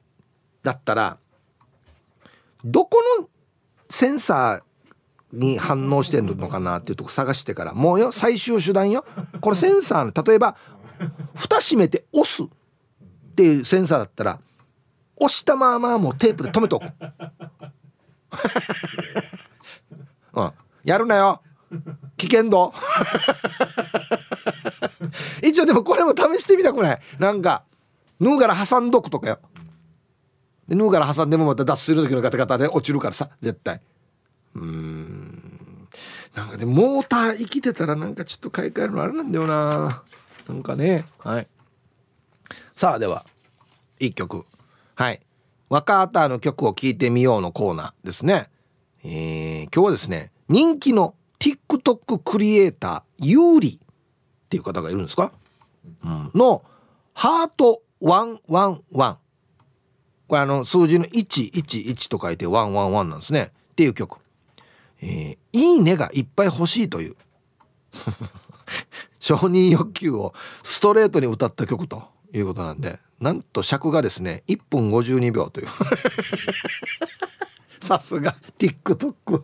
だったらどこのセンサーに反応してんのかなっていうとこ探してからもうよ最終手段よこれセンサーの例えば蓋閉めて押すっていうセンサーだったら押したままもうテープで止めとく、うん、やるなよ危険度一応でもこれも試してみたくないなんか縫うから挟んどくとかよで縫うから挟んでもまた脱水の時のガタガタで落ちるからさ絶対うんなんかでモーター生きてたらなんかちょっと買い替えるのあれなんだよななんかねはいさあでは1曲はい若あたの曲を聴いてみようのコーナーですねえー、今日はですね人気の TikTok クリエイターユーリっていう方がいるんですか、うん、のハート111これあの数字の111と書いて111なんですねっていう曲、えー、いいねがいっぱい欲しいという 承認欲求をストレートに歌った曲ということなんでなんと尺がですね1分52秒という さすが TikTok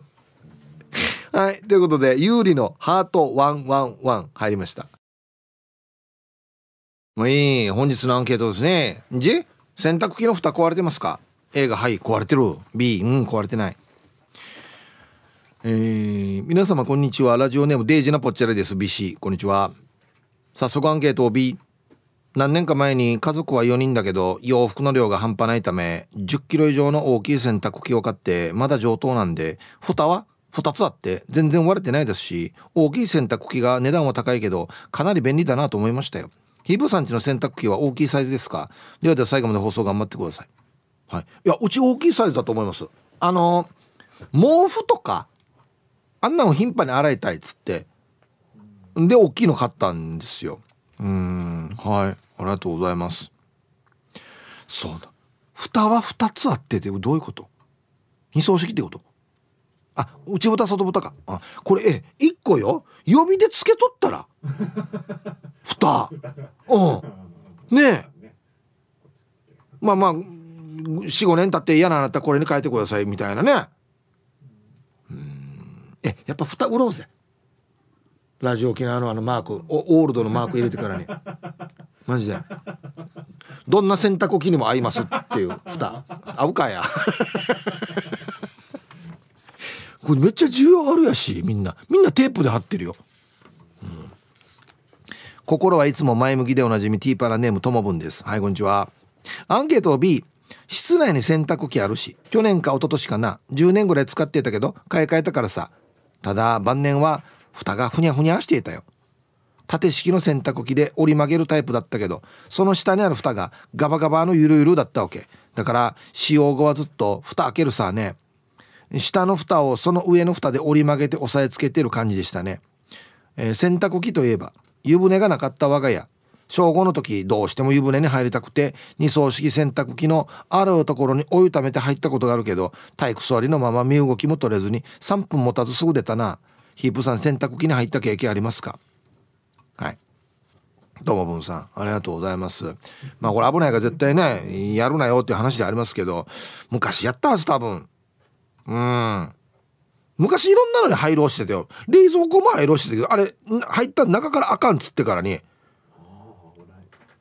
はい。ということで、有利のハート111入りました。もういい。本日のアンケートですね。じ洗濯機の蓋壊れてますか ?A が、はい、壊れてる。B、うん、壊れてない。えー、皆様こんにちは。ラジオネームデイジナポッチャりです。BC。こんにちは。早速アンケートを B。何年か前に家族は4人だけど洋服の量が半端ないため1 0キロ以上の大きい洗濯機を買ってまだ上等なんで蓋は2つあって全然割れてないですし大きい洗濯機が値段は高いけどかなり便利だなと思いましたよヒープさんちの洗濯機は大きいサイズですかではでは最後まで放送頑張ってくださいはい、いやうち大きいサイズだと思いますあの毛布とかあんなの頻繁に洗いたいっつってで大きいの買ったんですようんはいありがとうございますそうだ蓋は2つあってでどういうこと二層式ってことあ内蓋外蓋かあこれえ1個よ予備でつけとったら 蓋うんねえまあまあ45年経って嫌なあなたこれに変えてくださいみたいなねうんえやっぱ蓋売ろうぜラジオ沖縄のあのマークオールドのマーク入れてからに マジでどんな洗濯機にも合いますっていう蓋合うかや これめっちゃ需要あるやしみんなみんなテープで貼ってるよ、うん、心はいつも前向きでおなじみティーパラネームともぶんですはいこんにちはアンケートを B 室内に洗濯機あるし去年か一昨年かな10年ぐらい使ってたけど買い替えたからさただ晩年は蓋がふにゃふにゃしていたよ縦式の洗濯機で折り曲げるタイプだったけどその下にある蓋がガバガバのゆるゆるだったわけだから使用後はずっと蓋開けるさね下の蓋をその上の蓋で折り曲げて押さえつけてる感じでしたね、えー、洗濯機といえば湯船がなかった我が家小5の時どうしても湯船に入りたくて二層式洗濯機のあるところにお湯ためて入ったことがあるけど体育座りのまま身動きも取れずに3分もたずすぐ出たなヒープさん洗濯機に入った経験ありますかはいどうもぶんさんありがとうございますまあこれ危ないから絶対ねやるなよっていう話でありますけど昔やったはず多分うん昔いろんなのに廃炉してたよ冷蔵庫も廃炉してたけどあれ入った中からあかんっつってからに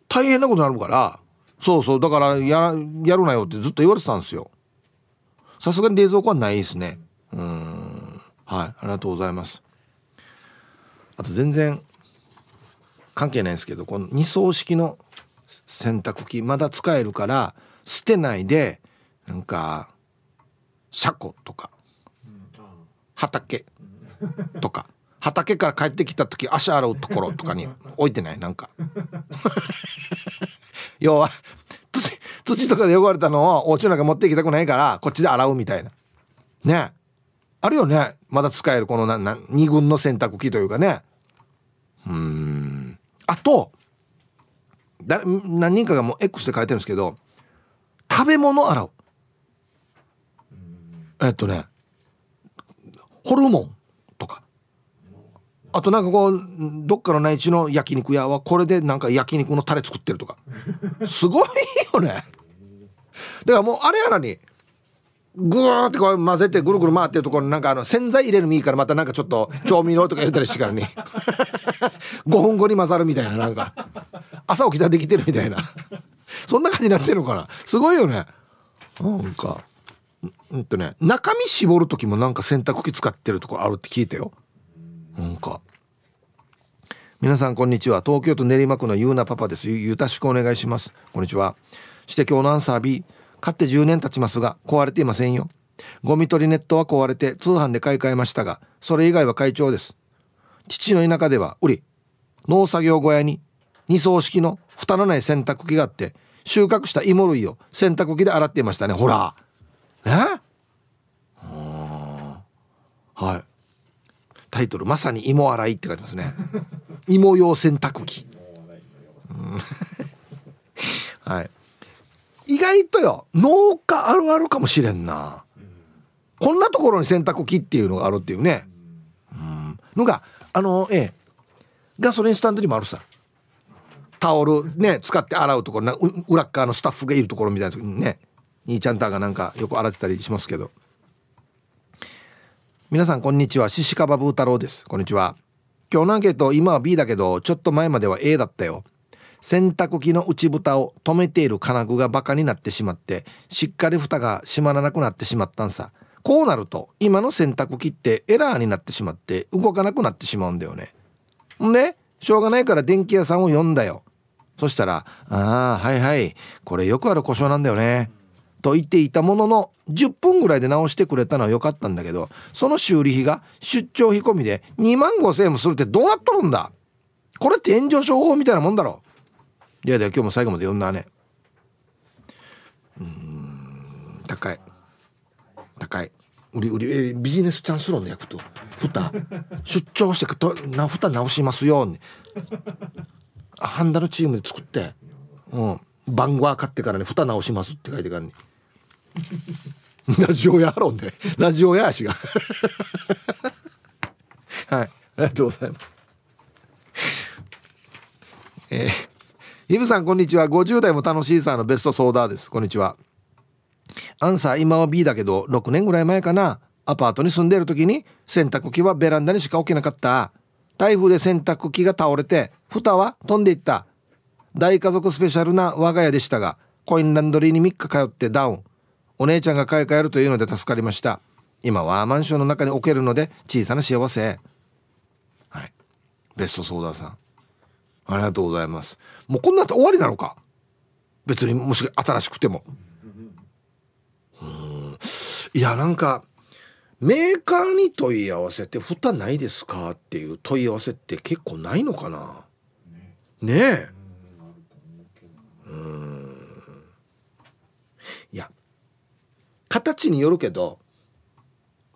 大変なことになるからそうそうだからややるなよってずっと言われてたんですよさすがに冷蔵庫はないですねうんはいありがとうございますあと全然関係ないんですけどこの2層式の洗濯機まだ使えるから捨てないでなんか車庫とか畑とか畑から帰ってきた時足洗うところとかに置いてないなんか 要は土土とかで汚れたのをお家なんか持っていきたくないからこっちで洗うみたいなねあるよねまだ使えるこのなな2軍の洗濯機というかねうんあとだ何人かがもう X で書いてるんですけど食べ物洗うえっとねホルモンとかあとなんかこうどっかの内地の焼肉屋はこれでなんか焼肉のタレ作ってるとかすごいよねだからもうあれやらにぐーってこう混ぜてぐるぐる回ってるところになんかあの洗剤入れるのいいからまたなんかちょっと調味料とか入れたりしてからに5分後に混ざるみたいななんか朝起きたらできてるみたいなそんな感じになってるのかなすごいよねなんか。うんとね中身絞る時もなんか洗濯機使ってるとこあるって聞いたよなんか皆さんこんにちは東京都練馬区のゆうなパパですゆたしくお願いしますこんにちはして今日のアンサー B 買って10年経ちますが壊れていませんよゴミ取りネットは壊れて通販で買い替えましたがそれ以外は会長です父の田舎では売り農作業小屋に2層式の蓋のない洗濯機があって収穫した芋類を洗濯機で洗っていましたねほらねはいタイトルまさに芋洗いって書いてますね 芋用洗濯機 はい意外とよ農家あるあるかもしれんな、こんなところに洗濯機っていうのがあるっていうね、うん、のがあのええガソリンスタンドにもあるさタオルね使って洗うところな裏側のスタッフがいるところみたいなね兄ちゃんたがなんかよく洗ってたりしますけど皆さんこんにちはシシカバブー太郎ですこんにちは今日のアンケート今は B だけどちょっと前までは A だったよ洗濯機の内蓋を止めている金具がバカになってしまってしっかり蓋が閉まらなくなってしまったんさこうなると今の洗濯機ってエラーになってしまって動かなくなってしまうんだよねんでしょうがないから電気屋さんを呼んだよそしたら「ああはいはいこれよくある故障なんだよね」と言っていたものの10分ぐらいで直してくれたのは良かったんだけどその修理費が出張費込みで2万5千円もするってどうなっとるんだこれって炎上商法みたいなもんだろいやいや今日も最後まで読んだねうん高い高い売りえビジネスチャンス論の役とふた出張してとなふた直しますようにハンダのチームで作って、うん、番号ゴア買ってからね蓋直しますって書いてからね。ラジオやろんで、ラジオやしが。はい。ありがとうございます。えー、イブさんこんにちは。50代も楽しいさのベストソーダーです。こんにちは。アンサー今は B だけど、6年ぐらい前かな。アパートに住んでる時に洗濯機はベランダにしか置けなかった。台風で洗濯機が倒れて、蓋は飛んでいった。大家族スペシャルな我が家でしたが、コインランドリーに3日通ってダウン。お姉ちゃんが買い替えるというので助かりました今はマンションの中に置けるので小さな幸せはいベストソーダさんありがとうございますもうこんなと終わりなのか別にもし新しくてもうんいやなんかメーカーに問い合わせて「蓋ないですか?」っていう問い合わせって結構ないのかなねえうんいや形によるけど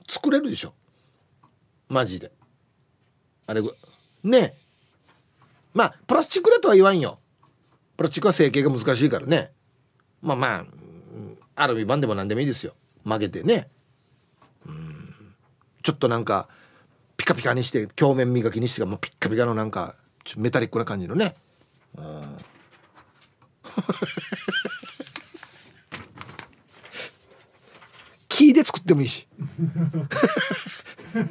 作れるでしょマジであれねまあプラスチックだとは言わんよプラスチックは成形が難しいからねまあまあアルミ板でも何でもいいですよ曲げてねうんちょっとなんかピカピカにして鏡面磨きにしてもうピッカピカのなんかちょメタリックな感じのねうん木で作ってもいいし も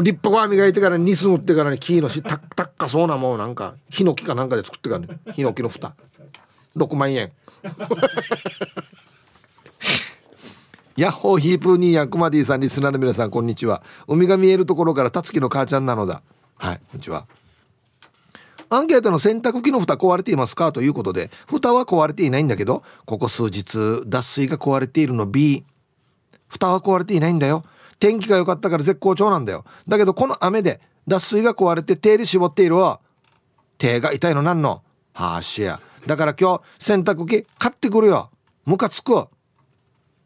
う立派は磨いてからニス塗ってからね木のしたっかそうなもうなんかヒノキかなんかで作ってからねヒノキの蓋6万円 ヤッホーヒープーニーヤンクマディさんリスナーの皆さんこんにちは海が見えるところからたつきの母ちゃんなのだはいこんにちはアンケートの洗濯機の蓋壊れていますかということで、蓋は壊れていないんだけど、ここ数日、脱水が壊れているの B。蓋は壊れていないんだよ。天気が良かったから絶好調なんだよ。だけどこの雨で脱水が壊れて手で絞っているわ。手が痛いのなんのはあしや。だから今日洗濯機買ってくるよ。ムカつく。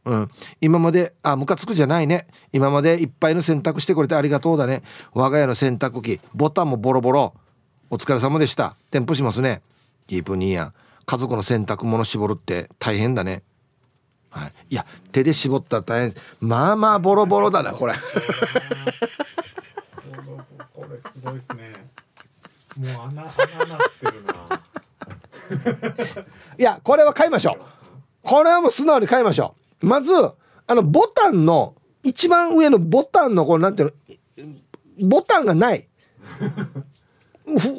うん。今まで、あ、ムカつくじゃないね。今までいっぱいの洗濯してくれてありがとうだね。我が家の洗濯機、ボタンもボロボロ。お疲れ様でした添付しますねギープニーヤン家族の洗濯物絞るって大変だねはいいや手で絞ったら大変まあまあボロボロだなこれこれすごいですねもう穴穴なってるな いやこれは買いましょうこれはもう素直に買いましょうまずあのボタンの一番上のボタンのこのなんていうのボタンがない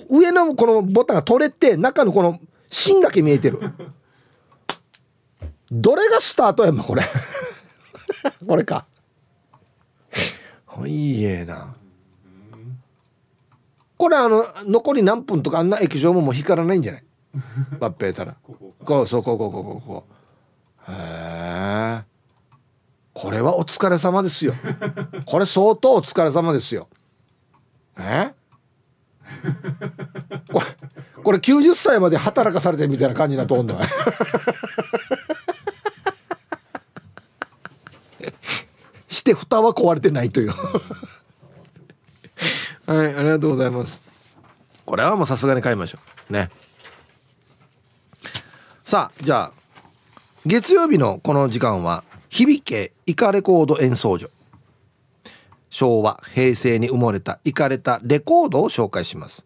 上のこのボタンが取れて中のこの芯だけ見えてる どれがスタートやんこれ これかいいえなこれあの残り何分とかあんな液状ももう光らないんじゃない バッペーたらこうそうこうこうこうこうへえこれはお疲れ様ですよこれ相当お疲れ様ですよえ これこれ90歳まで働かされてみたいな感じだと思うんだして蓋は壊れてないというはいありがとうございますこれはもうさすがに買いましょうねさあじゃあ月曜日のこの時間は響けイカレコード演奏所昭和平成に埋もれたイカれたレコードを紹介します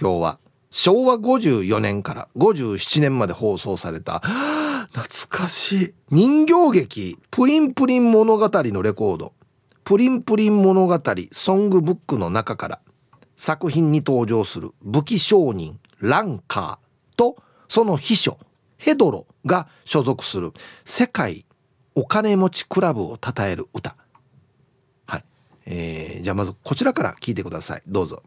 今日は昭和54年から57年まで放送された懐かしい人形劇「プリンプリン物語」のレコード「プリンプリン物語ソングブック」の中から作品に登場する武器商人ランカーとその秘書ヘドロが所属する世界お金持ちクラブをたたえる歌「えー、じゃあまずこちらから聞いてくださいどうぞ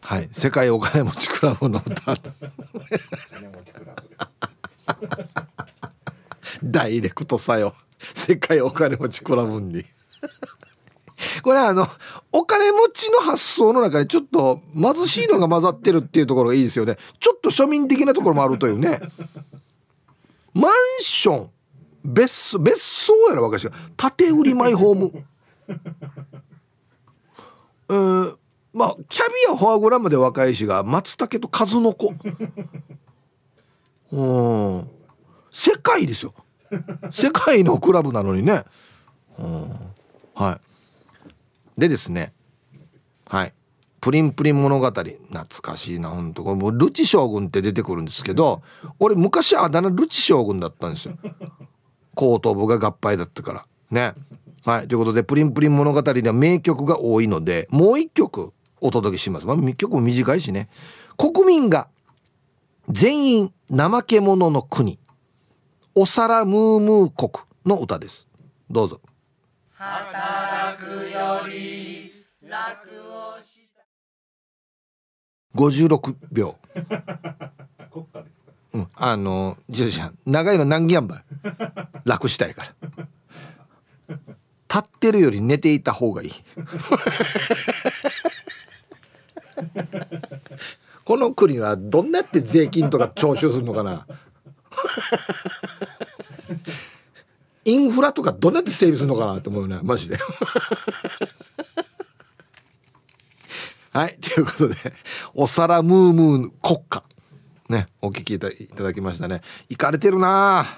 はい世界お金持ちクラブの歌 ダイレクトさよ世界お金持ちクラブにこれはあのお金持ちの発想の中でちょっと貧しいのが混ざってるっていうところがいいですよねちょっと庶民的なところもあるというねマンション別別荘やな若し縦売りマイホームえー、まあキャビアフォアグラムで若いしが松茸と数の子 うん世界ですよ世界のクラブなのにね、うん、はいでですねはいプリンプリン物語懐かしいなほんとこれもうルチ将軍って出てくるんですけど俺昔あだ名ルチ将軍だったんですよ後頭部が合敗だったからねはいということで「プリンプリン物語」には名曲が多いのでもう一曲お届けします、まあ、曲も短いしね国民が全員怠け者の国お皿ムームー国の歌ですどうぞ働くより楽をした56秒国家 ですあの自転長いの何ギャンばい 楽したいから立ってるより寝ていた方がいい この国はどんなって税金とか徴収するのかなインフラとかどんなって整備するのかなと思うねマジではいということでお皿ムームー国家ねお聞きいただきましたねいかれてるな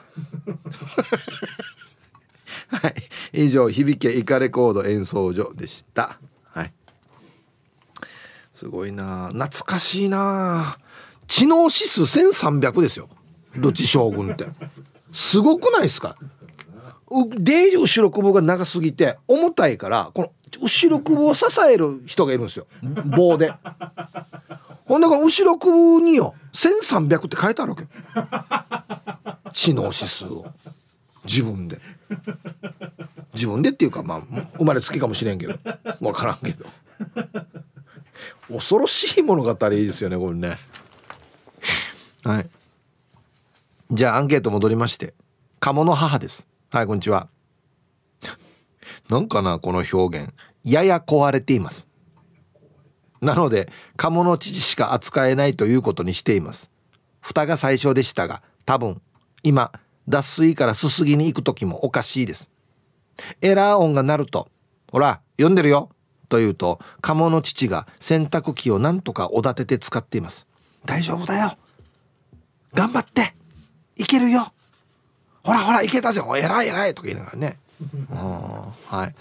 はい以上響けイカレコード演奏所でしたはいすごいな懐かしいな知能指数1300ですよどっち将軍ってすごくないですかデイで後ろ保が長すぎて重たいからこの後ろ久保を支える人がいるんですよ棒でほんだから後ろ首によ1300って書いてあるわけ知能指数を自分で自分でっていうかまあ生まれつきかもしれんけど分からんけど恐ろしい物語ですよねこれねはいじゃあアンケート戻りまして鴨の母ですはいこんにちはなんかなこの表現やや壊れていますなので鴨の父しか扱えないということにしています蓋が最初でしたが多分今脱水からすすぎに行く時もおかしいですエラー音が鳴ると「ほら読んでるよ」と言うと鴨の父が洗濯機をなんとかおだてて使っています大丈夫だよ頑張っていけるよほらほらいけたじゃぜ偉い偉いとか言いながらね はい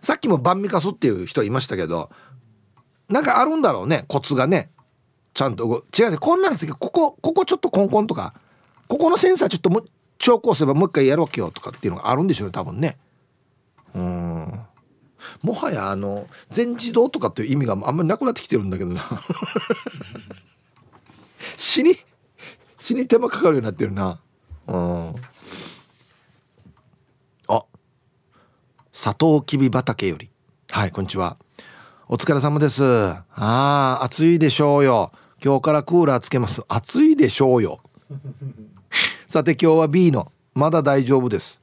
さっきもバンミカスっていう人いましたけどなんかあるんだろうねコツがねちゃんと違うこんなんでの次ここここちょっとコンコンとかここのセンサーちょっとも超こすればもう一回やろうけよとかっていうのがあるんでしょうね多分ねうんもはやあの全自動とかっていう意味があんまりなくなってきてるんだけどな 死に死に手間かかるようになってるなうんあサトウキビ畑よりはいこんにちはお疲れ様です。ああ、暑いでしょうよ。今日からクーラーつけます。暑いでしょうよ。さて今日は B の、まだ大丈夫です。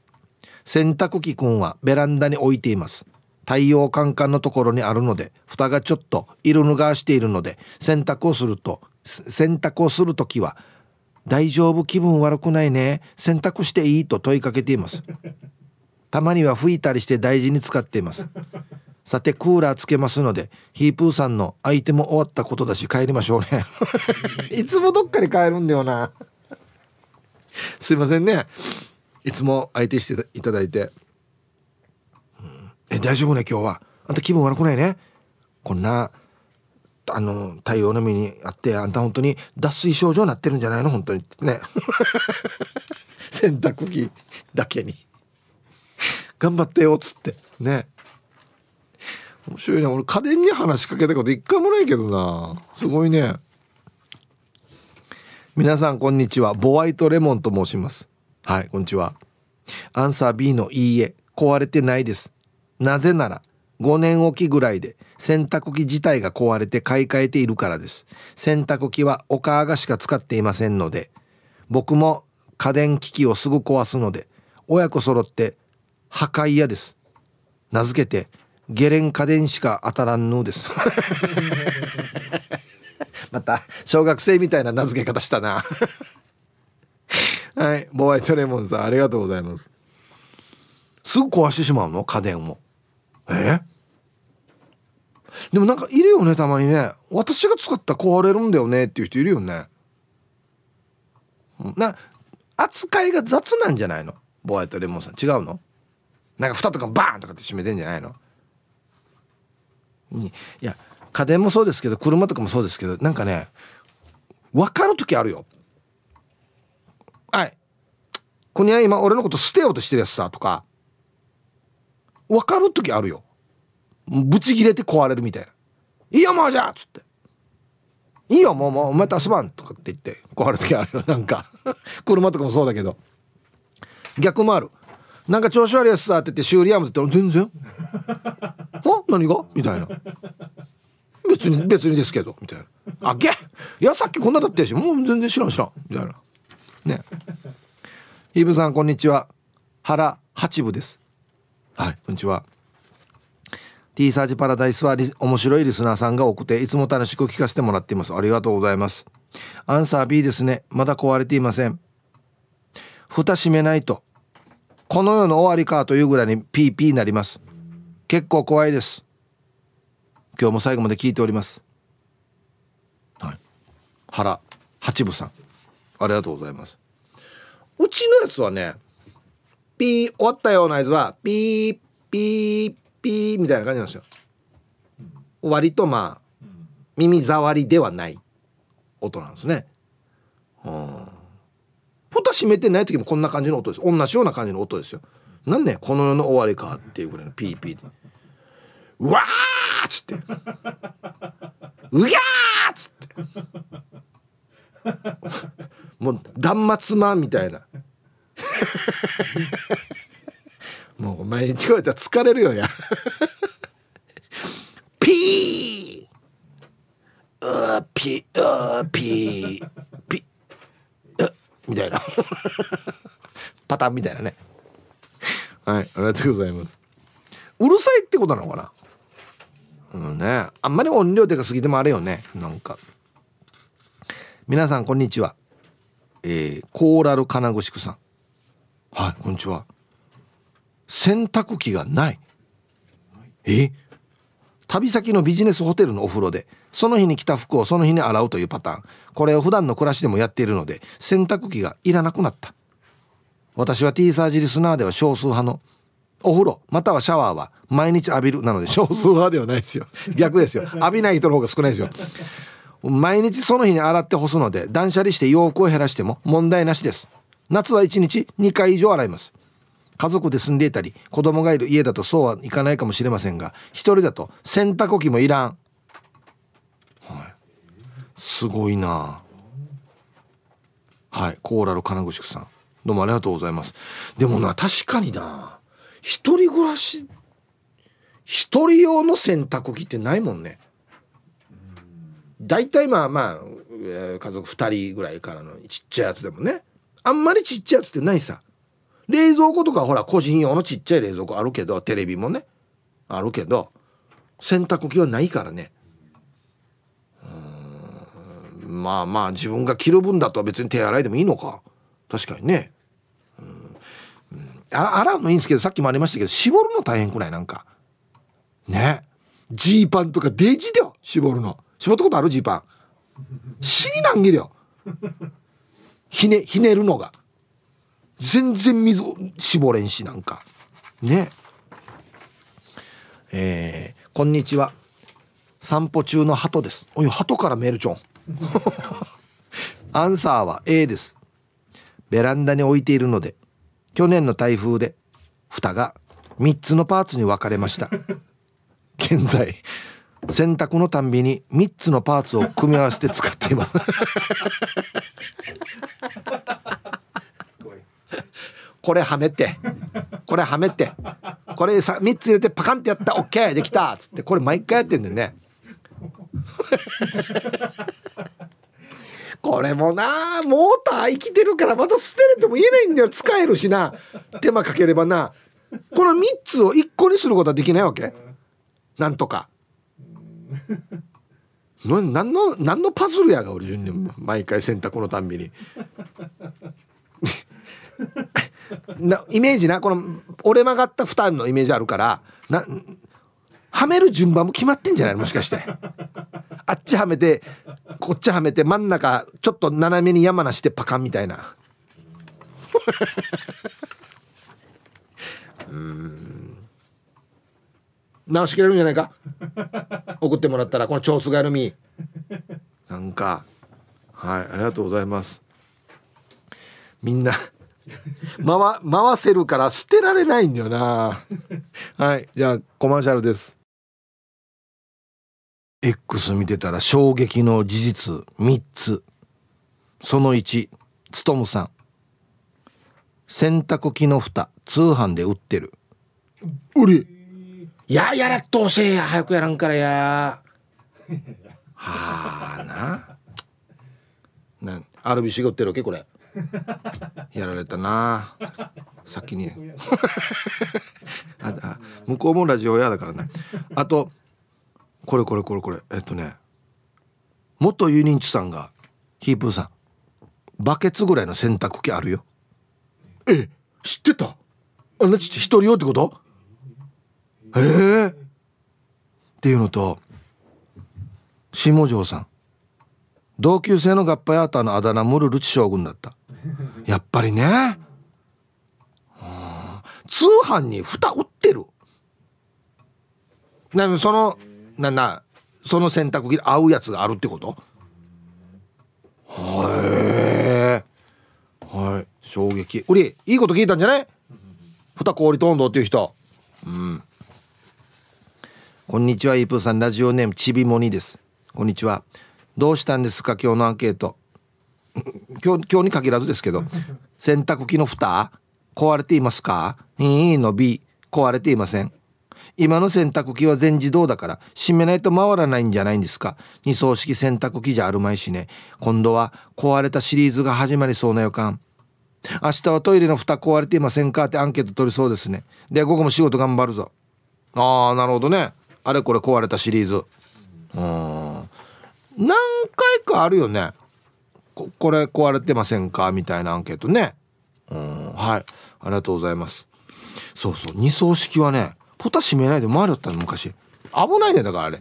洗濯機くんはベランダに置いています。太陽カンカンのところにあるので、蓋がちょっと色ぬがしているので、洗濯をすると、洗濯をするときは、大丈夫気分悪くないね。洗濯していいと問いかけています。たまには吹いたりして大事に使っています。さてクーラーつけますのでヒープーさんの相手も終わったことだし帰りましょうねいつもどっかに帰るんだよなすいませんねいつも相手していただいて「え大丈夫ね今日はあんた気分悪くないねこんなあの太陽の目にあってあんた本当に脱水症状になってるんじゃないの本当に」ね 洗濯機だけに頑張ってよつってね面白いね俺家電に話しかけたこと一回もないけどなすごいね皆さんこんにちはボワイトレモンと申しますはいこんにちはアンサー B のいいえ壊れてないですなぜなら5年おきぐらいで洗濯機自体が壊れて買い替えているからです洗濯機はお母がしか使っていませんので僕も家電機器をすぐ壊すので親子揃って破壊屋です名付けてゲレン家電しか当たらんのです また小学生みたいな名付け方したな はいボワイトレモンさんありがとうございますすぐ壊してしまうの家電をえでもなんかいるよねたまにね私が使ったら壊れるんだよねっていう人いるよねな扱いが雑なんじゃないのボワイトレモンさん違うのなんか蓋とかバーンとかって閉めてんじゃないのいや家電もそうですけど車とかもそうですけどなんかね分かる時あるよはいこにゃ今俺のこと捨てようとしてるやつさとか分かる時あるよブチ切れて壊れるみたいな「いいよもうじゃ!」っつって「いいよもうもうお前と遊ばん」とかって言って壊れる時あるよなんか 車とかもそうだけど逆もあるなんか調子悪いやつさって言って修理屋もって言ったら全然 あ何がみたいな別に別にですけどみたいなあげいやさっきこんなだったやしもう全然知らん知らんみたいなねイブさんこんにちは原八部ですはいこんにちはティーサージパラダイスは面白いリスナーさんが多くていつも楽しく聞かせてもらっていますありがとうございますアンサー B ですねまだ壊れていません蓋閉めないとこの世の終わりかというぐらいにピーピーになります結構怖いです今日も最後まで聞いておりますはい原八部さんありがとうございますうちのやつはねピー終わったようなやつはピーピーピーみたいな感じなんですよ割とまあ耳障りではない音なんですねうんポタ閉めてない時もこんな感じの音です同じような感じの音ですよなんでこの世の終わりかっていうぐらいのピーピーで「うわー!」っつって「うぎゃー!」っつってもう断末魔みたいなもう毎日こうやったら疲れるよやピーうーピーうーピーピーみたいな パターンみたいなねはいありがとうございますうるさいってことなのかなうんねあんまり音量でかすぎてもあれよねなんか皆さんこんにちはえー、コーラル金越くさんはいこんにちは洗濯機がないえ旅先のビジネスホテルのお風呂でその日に着た服をその日に洗うというパターンこれを普段の暮らしでもやっているので洗濯機がいらなくなった私は T サージリスナーでは少数派のお風呂またはシャワーは毎日浴びるなので少数派ではないですよ逆ですよ浴びない人の方が少ないですよ毎日その日に洗って干すので断捨離して洋服を減らしても問題なしです夏は1日2回以上洗います家族で住んでいたり子供がいる家だとそうはいかないかもしれませんが一人だと洗濯機もいらんすごいなはいコーラル金具宿さんどうもありがとうございますでもな確かにな一人暮らし一人用の洗濯機ってないもんね大体まあまあ、え家族2人ぐらいからのちっちゃいやつでもねあんまりちっちゃいやつってないさ冷蔵庫とかほら個人用のちっちゃい冷蔵庫あるけどテレビもねあるけど洗濯機はないからねまあまあ自分が着る分だと別に手洗いでもいいのか確かにね、うん、洗うのいいんですけどさっきもありましたけど絞るの大変くないなんかねジーパンとかデジだよ絞るの絞ったことあるジーパン死になんげるよひねひねるのが全然水絞れんしなんかねえー、こんにちは散歩中の鳩ですおい鳩からメールちょん アンサーは A ですベランダに置いているので去年の台風で蓋が3つのパーツに分かれました 現在洗濯のたんびに3つのパーツを組み合わせて使っています これはめてこれはめてこれさ3つ入れてパカンってやった OK できたっつってこれ毎回やってんだよね これもなモーター生きてるからまた捨てれても言えないんだよ使えるしな手間かければなこの3つを1個にすることはできないわけなんとか何の何のパズルやが俺毎回洗濯のたんびに イメージなこの折れ曲がった負担のイメージあるからなはめる順番も決まってんじゃないもしかしてあっちはめてこっちはめて真ん中ちょっと斜めに山梨てパカンみたいなうん直しきれるんじゃないか送ってもらったらこの超すがるみなんかはいありがとうございますみんな回回せるから捨てられないんだよなはいじゃあコマーシャルです X 見てたら衝撃の事実3つ。その1、つとむさん。洗濯機の蓋、通販で売ってる。売れややらっと教えや早くやらんからやはあななんアルビシゴってるわけこれやられたな先に あ向こうもラジオ屋だからなあとこれこれこれこれえっとね元ユニンチさんがヒープーさんバケツぐらいの洗濯機あるよえ知ってたあのち一人用ってことええー、っていうのと下條さん同級生の合杯アーターのあだ名ムルルチ将軍だったやっぱりね通販に蓋売ってるなそのななその洗濯機合うやつがあるってことへえはい衝撃うりいいこと聞いたんじゃないふた氷とん度っていう人うんこんにちはイープーさんラジオネームちびもにですこんにちはどうしたんですか今日のアンケート今日今日に限らずですけど洗濯 機の蓋壊れていますかいいの B 壊れていません今の洗濯機は全自動だから閉めないと回らないんじゃないんですか二層式洗濯機じゃあるまいしね今度は壊れたシリーズが始まりそうな予感明日はトイレの蓋壊れていませんかってアンケート取りそうですねで午後も仕事頑張るぞああなるほどねあれこれ壊れたシリーズうん何回かあるよねここれ壊れてませんかみたいなアンケートねうんはいありがとうございますそうそう二層式はねポタ閉めないで回りよったの昔危ないねだからあれ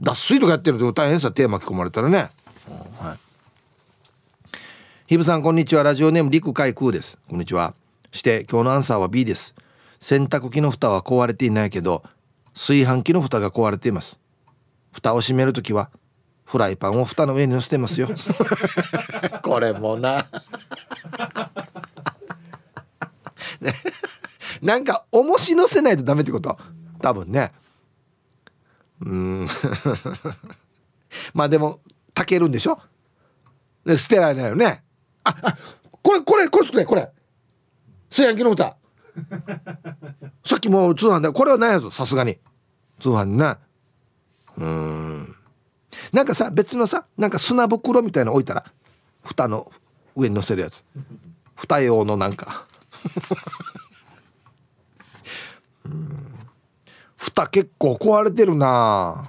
脱水とかやってると大変さ手巻き込まれたらね、はいひぶさんこんにちはラジオネーム陸海空ですこんにちはして今日のアンサーは B です洗濯機の蓋は壊れていないけど炊飯器の蓋が壊れています蓋を閉めるときはフライパンを蓋の上に乗せてますよ これもな ねなんか重しのせないとダメってこと多分ねうん まあでも炊けるんでしょで捨てられないよねああこれこれこれこれこれ炊飯器の歌 さっきもう通販でこれはないやぞさすがに通販なうんなんかさ別のさなんか砂袋みたいなの置いたら蓋の上に乗せるやつ 蓋用のなんかうん蓋結構壊れてるな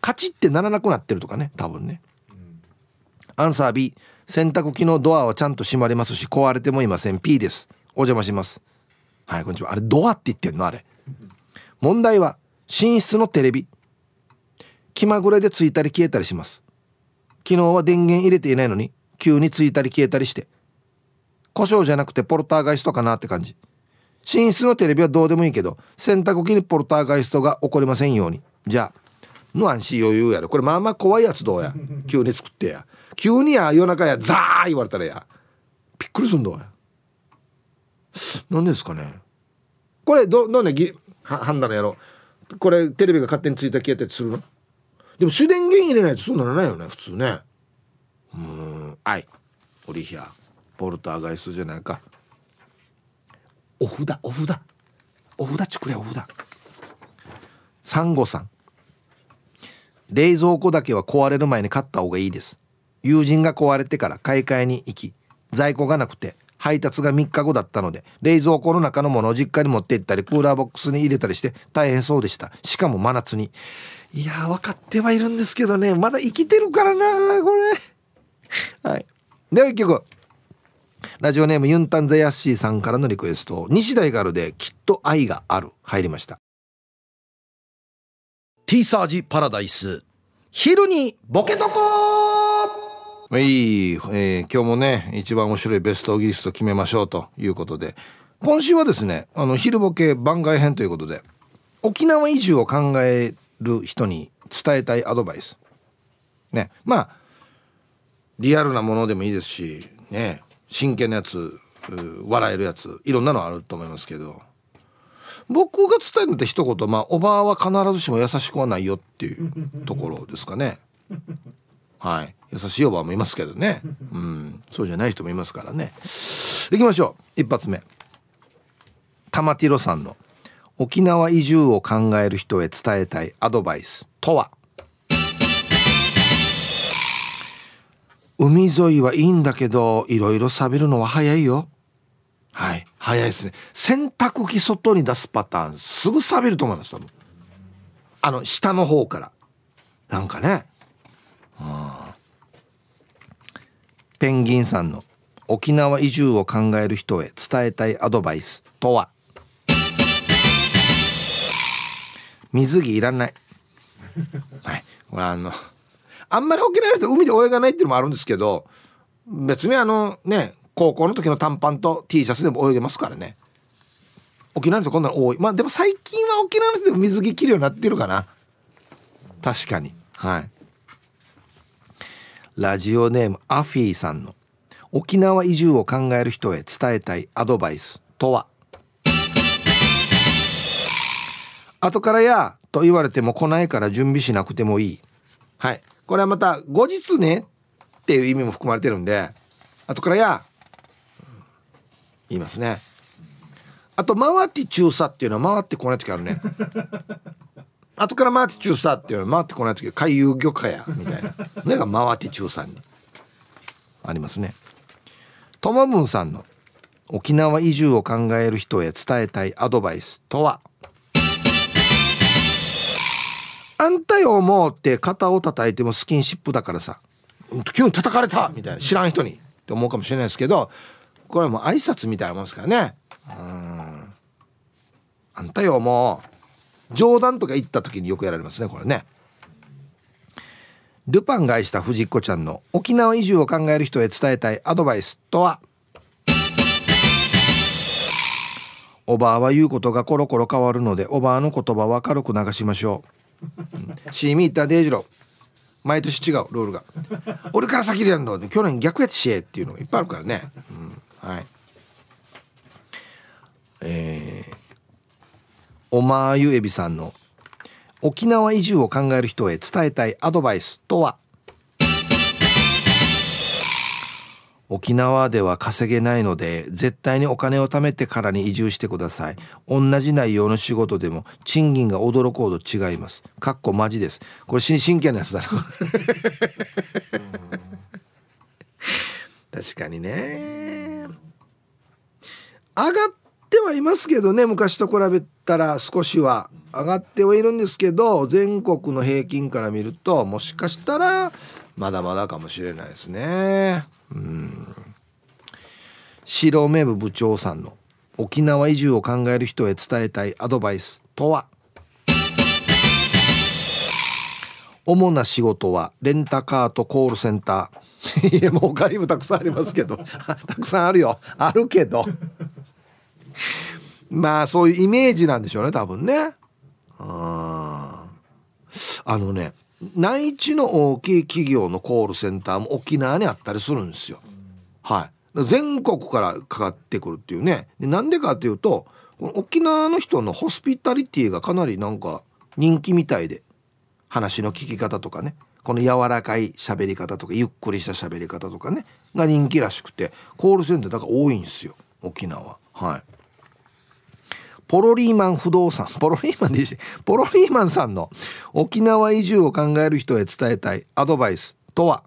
カチッてならなくなってるとかね多分ね、アンサー B 洗濯機のドアはちゃんと閉まりますし壊れてもいません P ですお邪魔しますはいこんにちはあれドアって言ってんのあれ問題は寝室のテレビ気まぐれでついたり消えたりします昨日は電源入れていないのに急についたり消えたりして故障じゃなくてポルターガイストかなって感じ寝室のテレビはどうでもいいけど洗濯機にポルターガイストが起こりませんようにじゃあの安心余裕やろこれまあまあ怖いやつどうや 急に作ってや急にや夜中やザー言われたらやびっくりすんどうや何ですかねこれどどんなぎ判断やろこれテレビが勝手についた消えたりするのでも主電源入れないとそうならないよね普通ねうんあいオリヒアポルターガイストじゃないかお札お札お札ちくれお札サンゴさん冷蔵庫だけは壊れる前に買った方がいいです友人が壊れてから買い替えに行き在庫がなくて配達が3日後だったので冷蔵庫の中のものを実家に持って行ったりクーラーボックスに入れたりして大変そうでしたしかも真夏にいやー分かってはいるんですけどねまだ生きてるからなこれはいでは1曲ラジオネームユンタンザヤッシーさんからのリクエスト西大ガルできっと愛がある入りましたーサージパラダイス昼にボケとこはいえー、今日もね一番面白いベストギリスト決めましょうということで今週はですねあの昼ボケ番外編ということで沖縄移住を考える人に伝えたいアドバイスねまあリアルなものでもいいですしね真剣なやつ笑えるやついろんなのあると思いますけど僕が伝えるのって一言まあおばあは必ずしも優しくはないよっていうところですかねはい優しいおばあもいますけどねうんそうじゃない人もいますからねいきましょう一発目玉ティロさんの沖縄移住を考える人へ伝えたいアドバイスとは海沿いはいいんだけどいろいろ錆びるのは早いよはい早いですね洗濯機外に出すパターンすぐ錆びると思います多分あの下の方からなんかねペンギンさんの沖縄移住を考える人へ伝えたいアドバイスとは水着いらないはいこれあのあんまり沖縄の人海で泳がないっていうのもあるんですけど別にあのね高校の時の短パンと T シャツでも泳げますからね沖縄の人こんなの多いまあでも最近は沖縄の人でも水着着るようになってるかな確かにはいラジオネームアフィーさんの沖縄移住を考える人へ伝えたいアドバイスとは後からやと言われても来ないから準備しなくてもいいはいこれはまた後日ねっていう意味も含まれてるんで後からや言いますねあと「回って中佐」っていうのは回ってこない時あるね 後から回って中佐っていうのは回ってこない時海遊魚かやみたいな目が回って中佐にありますねともぶさんの沖縄移住を考える人へ伝えたいアドバイスとはあんたよもうって肩を叩いてもスキンシップだからさ急に叩かれたみたいな知らん人にって思うかもしれないですけどこれはもう挨拶みたいなもんですからねうんあんたよもう冗談とか言った時によくやられますねこれねルパンが愛した藤子ちゃんの沖縄移住を考える人へ伝えたいアドバイスとはおばあは言うことがコロコロ変わるのでおばあの言葉は軽く流しましょうシーミーターデイジロー毎年違うロールが俺から先でやるの去年逆やってしえっていうのがいっぱいあるからね、うん、はいえー、おまゆえびさんの沖縄移住を考える人へ伝えたいアドバイスとは沖縄では稼げないので絶対にお金を貯めてからに移住してください同じ内容の仕事でも賃金が驚くほど違いますかっこマジですこれ真剣なやつだな確かにね上がってはいますけどね昔と比べたら少しは上がってはいるんですけど全国の平均から見るともしかしたらまだまだかもしれないですねうん白目部部長さんの沖縄移住を考える人へ伝えたいアドバイスとは主な仕事はレンタカーとコールセンターいやもう他にもたくさんありますけど たくさんあるよあるけど まあそういうイメージなんでしょうね多分ねあのね内地の大きい企業のコールセンターも沖縄にあったりするんですよ。はい、全国からかかってくるっていうねなんでかっていうとこの沖縄の人のホスピタリティがかなりなんか人気みたいで話の聞き方とかねこの柔らかい喋り方とかゆっくりした喋り方とかねが人気らしくてコールセンターだから多いんですよ沖縄はい。ポロリーマン不動産、ポロリーマンでいいし、ポロリーマンさんの沖縄移住を考える人へ伝えたいアドバイスとは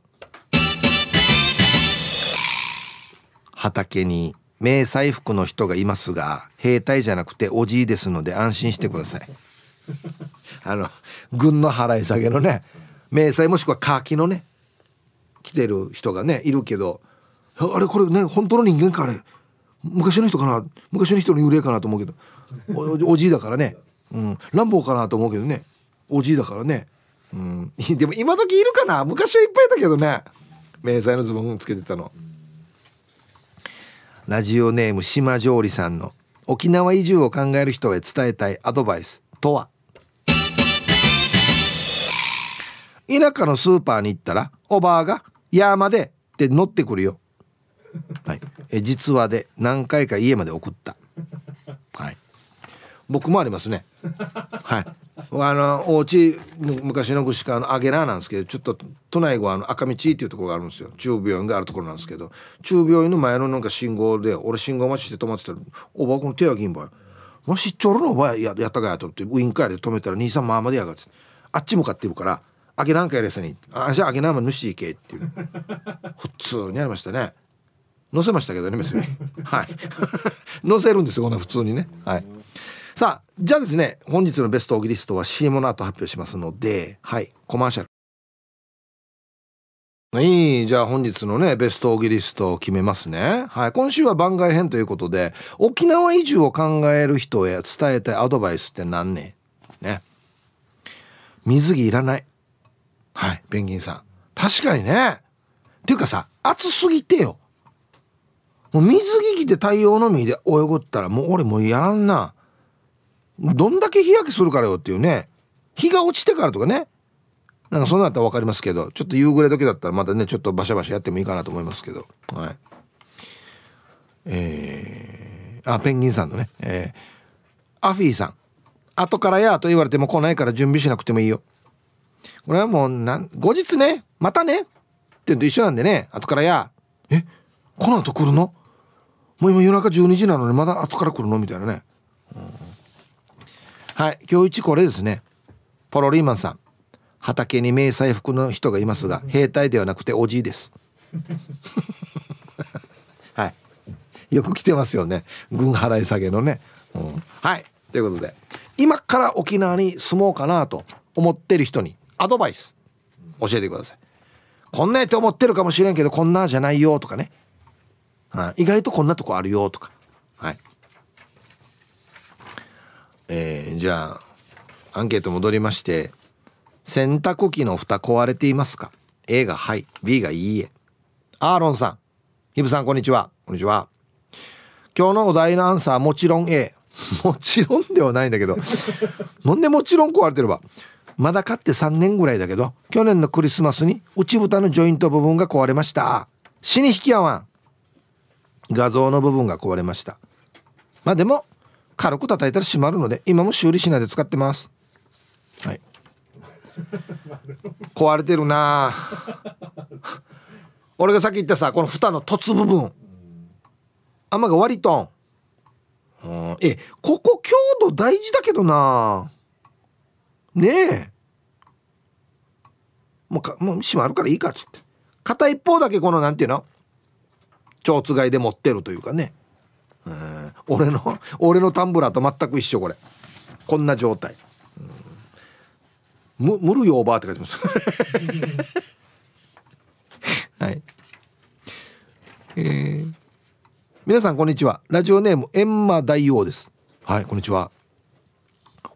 畑に迷彩服の人がいますが、兵隊じゃなくておじいですので安心してください。あの、軍の払い下げのね、迷彩もしくはカーキのね、来てる人がね、いるけど、あれこれね、本当の人間かあれ。昔の人かな昔の人の幽霊かなと思うけどおじいだからね、うん、乱暴かなと思うけどねおじいだからね、うん、でも今時いるかな昔はいっぱいだけどね迷彩のズボンつけてたのラジオネーム島上里さんの「沖縄移住を考える人へ伝えたいアドバイス」とは田舎のスーパーに行ったらおばあが「山で」って乗ってくるよ。はい、え実話で何回か家まで送った僕もありますね はいあのお家昔の具か川のアゲラーなんですけどちょっと都内はあの赤道っていうところがあるんですよ中病院があるところなんですけど中病院の前のなんか信号で俺信号待ちして止まってたら「おばこの手は銀ばもしちょろのおばややったかや」と思ってウインカーで止めたら「兄さんまでやが」ってあっち向かってるから「アゲなんかやれすに」あ「じゃあアゲなまぬしいけ」っていう普通にありましたね載せましたけどね別にはい載 せるんですよこんな普通にねはい。さあじゃあですね本日のベストオギリストは CM の後発表しますのではいコマーシャルいいじゃあ本日のねベストオギリストを決めますねはい今週は番外編ということで沖縄移住を考える人へ伝えたいアドバイスって何ねね水着いらないはいペンギンさん確かにねっていうかさ暑すぎてよもう水着着て太陽のみで泳ぐったらもう俺もうやらんなどんだけ日焼けするからよっていうね日が落ちてからとかねなんかそんなったら分かりますけどちょっと夕暮れ時だったらまたねちょっとバシャバシャやってもいいかなと思いますけどはいえー、あペンギンさんのね、えー、アフィーさん後からやと言われても来ないから準備しなくてもいいよこれはもうなん後日ねまたねってと一緒なんでね後からやえこの後来るのもう今夜中12時なのにまだ後から来るのみたいなねはい今日一これですねポロリーマンさん畑に迷彩服の人がいますが兵隊ではなくておじいです はいよく来てますよね軍払い下げのね、うん、はいということで今から沖縄に住もうかなと思ってる人にアドバイス教えてくださいこんなやって思ってるかもしれんけどこんなじゃないよとかね、はい、意外とこんなとこあるよとかはいえー、じゃあアンケート戻りまして洗濯機の蓋壊れていますか A がはい B がいいえアーロンさんヒブさんこんにちはこんにちは今日のお題のアンサーもちろん A もちろんではないんだけど なんでもちろん壊れてればまだ買って3年ぐらいだけど去年のクリスマスに内蓋のジョイント部分が壊れました死に引き合わん画像の部分が壊れましたまあでも軽く叩いたら閉まるので今も修理しないで使ってますはい 壊れてるな俺がさっき言ったさこの蓋の凸部分雨が割りとんえここ強度大事だけどなねえもうかもう閉まるからいいかっつって片一方だけこのなんていうの蝶つがいで持ってるというかねうん、俺の俺のタンブラーと全く一緒これこんな状態「うん、む無るよおばあ」って書いてます はいえー、皆さんこんにちはラジオネームエンマ大王ですはいこんにちは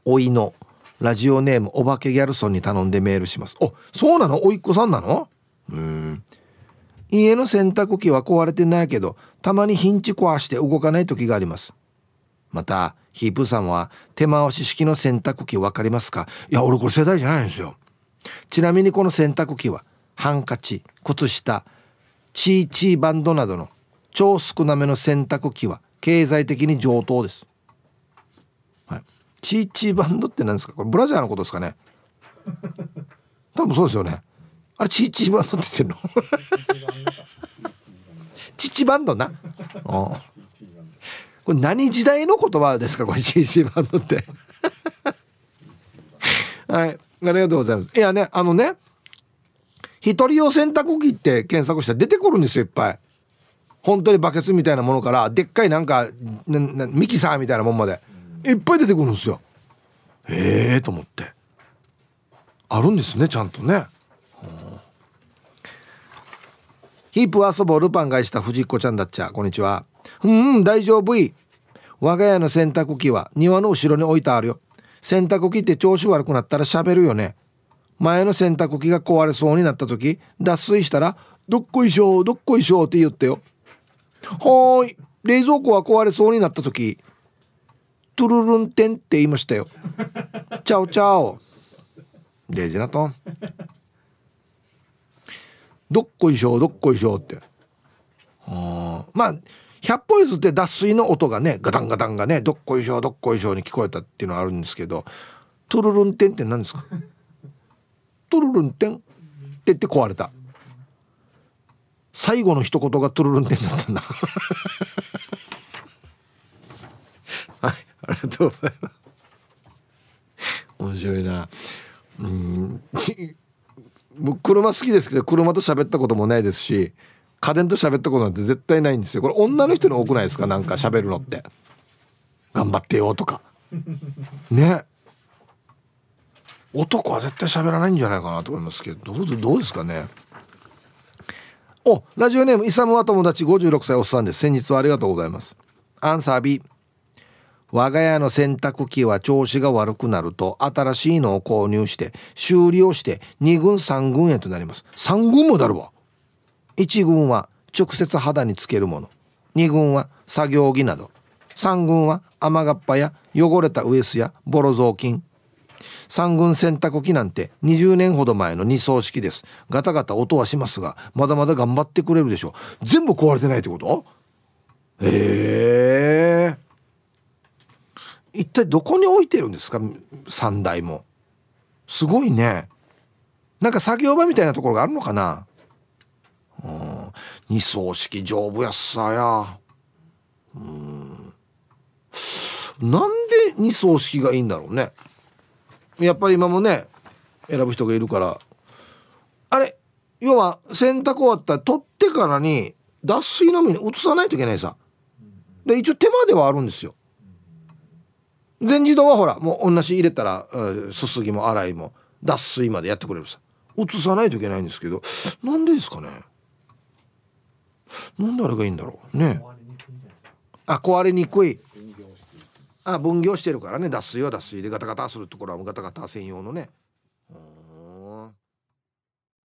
おいのラジオネームお化けギャルソンに頼んでメールしますおそうなのおいっ子さんなのうん家の洗濯機は壊れてないけど、たまにヒンチ壊して動かない時があります。また、ヒープさんは手回し式の洗濯機分かりますかいや、俺これ世代じゃないんですよ。ちなみにこの洗濯機は、ハンカチ、靴下、チーチーバンドなどの超少なめの洗濯機は経済的に上等です。はい、チーチーバンドって何ですかこれブラジャーのことですかね多分そうですよね。あれチーチーバンドって言ってんのチーチーバンドな。これ何時代の言葉ですかこれチーチーバンドって。はい。ありがとうございます。いやね、あのね、一人用洗濯機って検索したら出てくるんですよ、いっぱい。本当にバケツみたいなものから、でっかいなんか、ミキサーみたいなもんまで。いっぱい出てくるんですよ。ええー、と思って。あるんですね、ちゃんとね。ヒープ遊ぼうルパン返した藤子ちゃんだっちゃこんにちはうんうん大丈夫い我が家の洗濯機は庭の後ろに置いてあるよ洗濯機って調子悪くなったら喋るよね前の洗濯機が壊れそうになった時脱水したら「どっこいしょどっこいしょ」って言ってよはーい冷蔵庫は壊れそうになった時トゥルルンテンって言いましたよ。チャオチャオ。レジナトン。どっこいしょどっこいしょってまあ百ポイズって脱水の音がねガタンガタンがねどっこいしょどっこいしょに聞こえたっていうのはあるんですけどトゥルルンテンって何ですかトゥルルンテンって言って壊れた最後の一言がトゥルルンテンだったんだ はいありがとうございます面白いなうん僕車好きですけど車と喋ったこともないですし家電と喋ったことなんて絶対ないんですよこれ女の人に多くないですかなんか喋るのって頑張ってよとかね男は絶対喋らないんじゃないかなと思いますけどどうどうですかねおラジオネームイサムは友達56歳おっさんです先日はありがとうございますアンサー B 我が家の洗濯機は調子が悪くなると新しいのを購入して修理をして2軍3軍へとなります3軍もだるわ1軍は直接肌につけるもの2軍は作業着など3軍は雨がっぱや汚れたウエスやボロ雑巾3軍洗濯機なんて20年ほど前の2層式ですガタガタ音はしますがまだまだ頑張ってくれるでしょう全部壊れてないってことへえ一体どこに置いてるんですか3台もすごいねなんか作業場みたいなところがあるのかなうん二層式丈夫やっさやうんなんで二層式がいいんだろうねやっぱり今もね選ぶ人がいるからあれ要は洗濯終わったら取ってからに脱水のみに移さないといけないさで一応手間ではあるんですよ全自動はほらもう同じ入れたら、うん、すすぎも洗いも脱水までやってくれるさ移さないといけないんですけどなんでですかねなんであれがいいんだろうねあ壊れにくいあ分業してるからね脱水は脱水でガタガタするところはガタガタ専用のね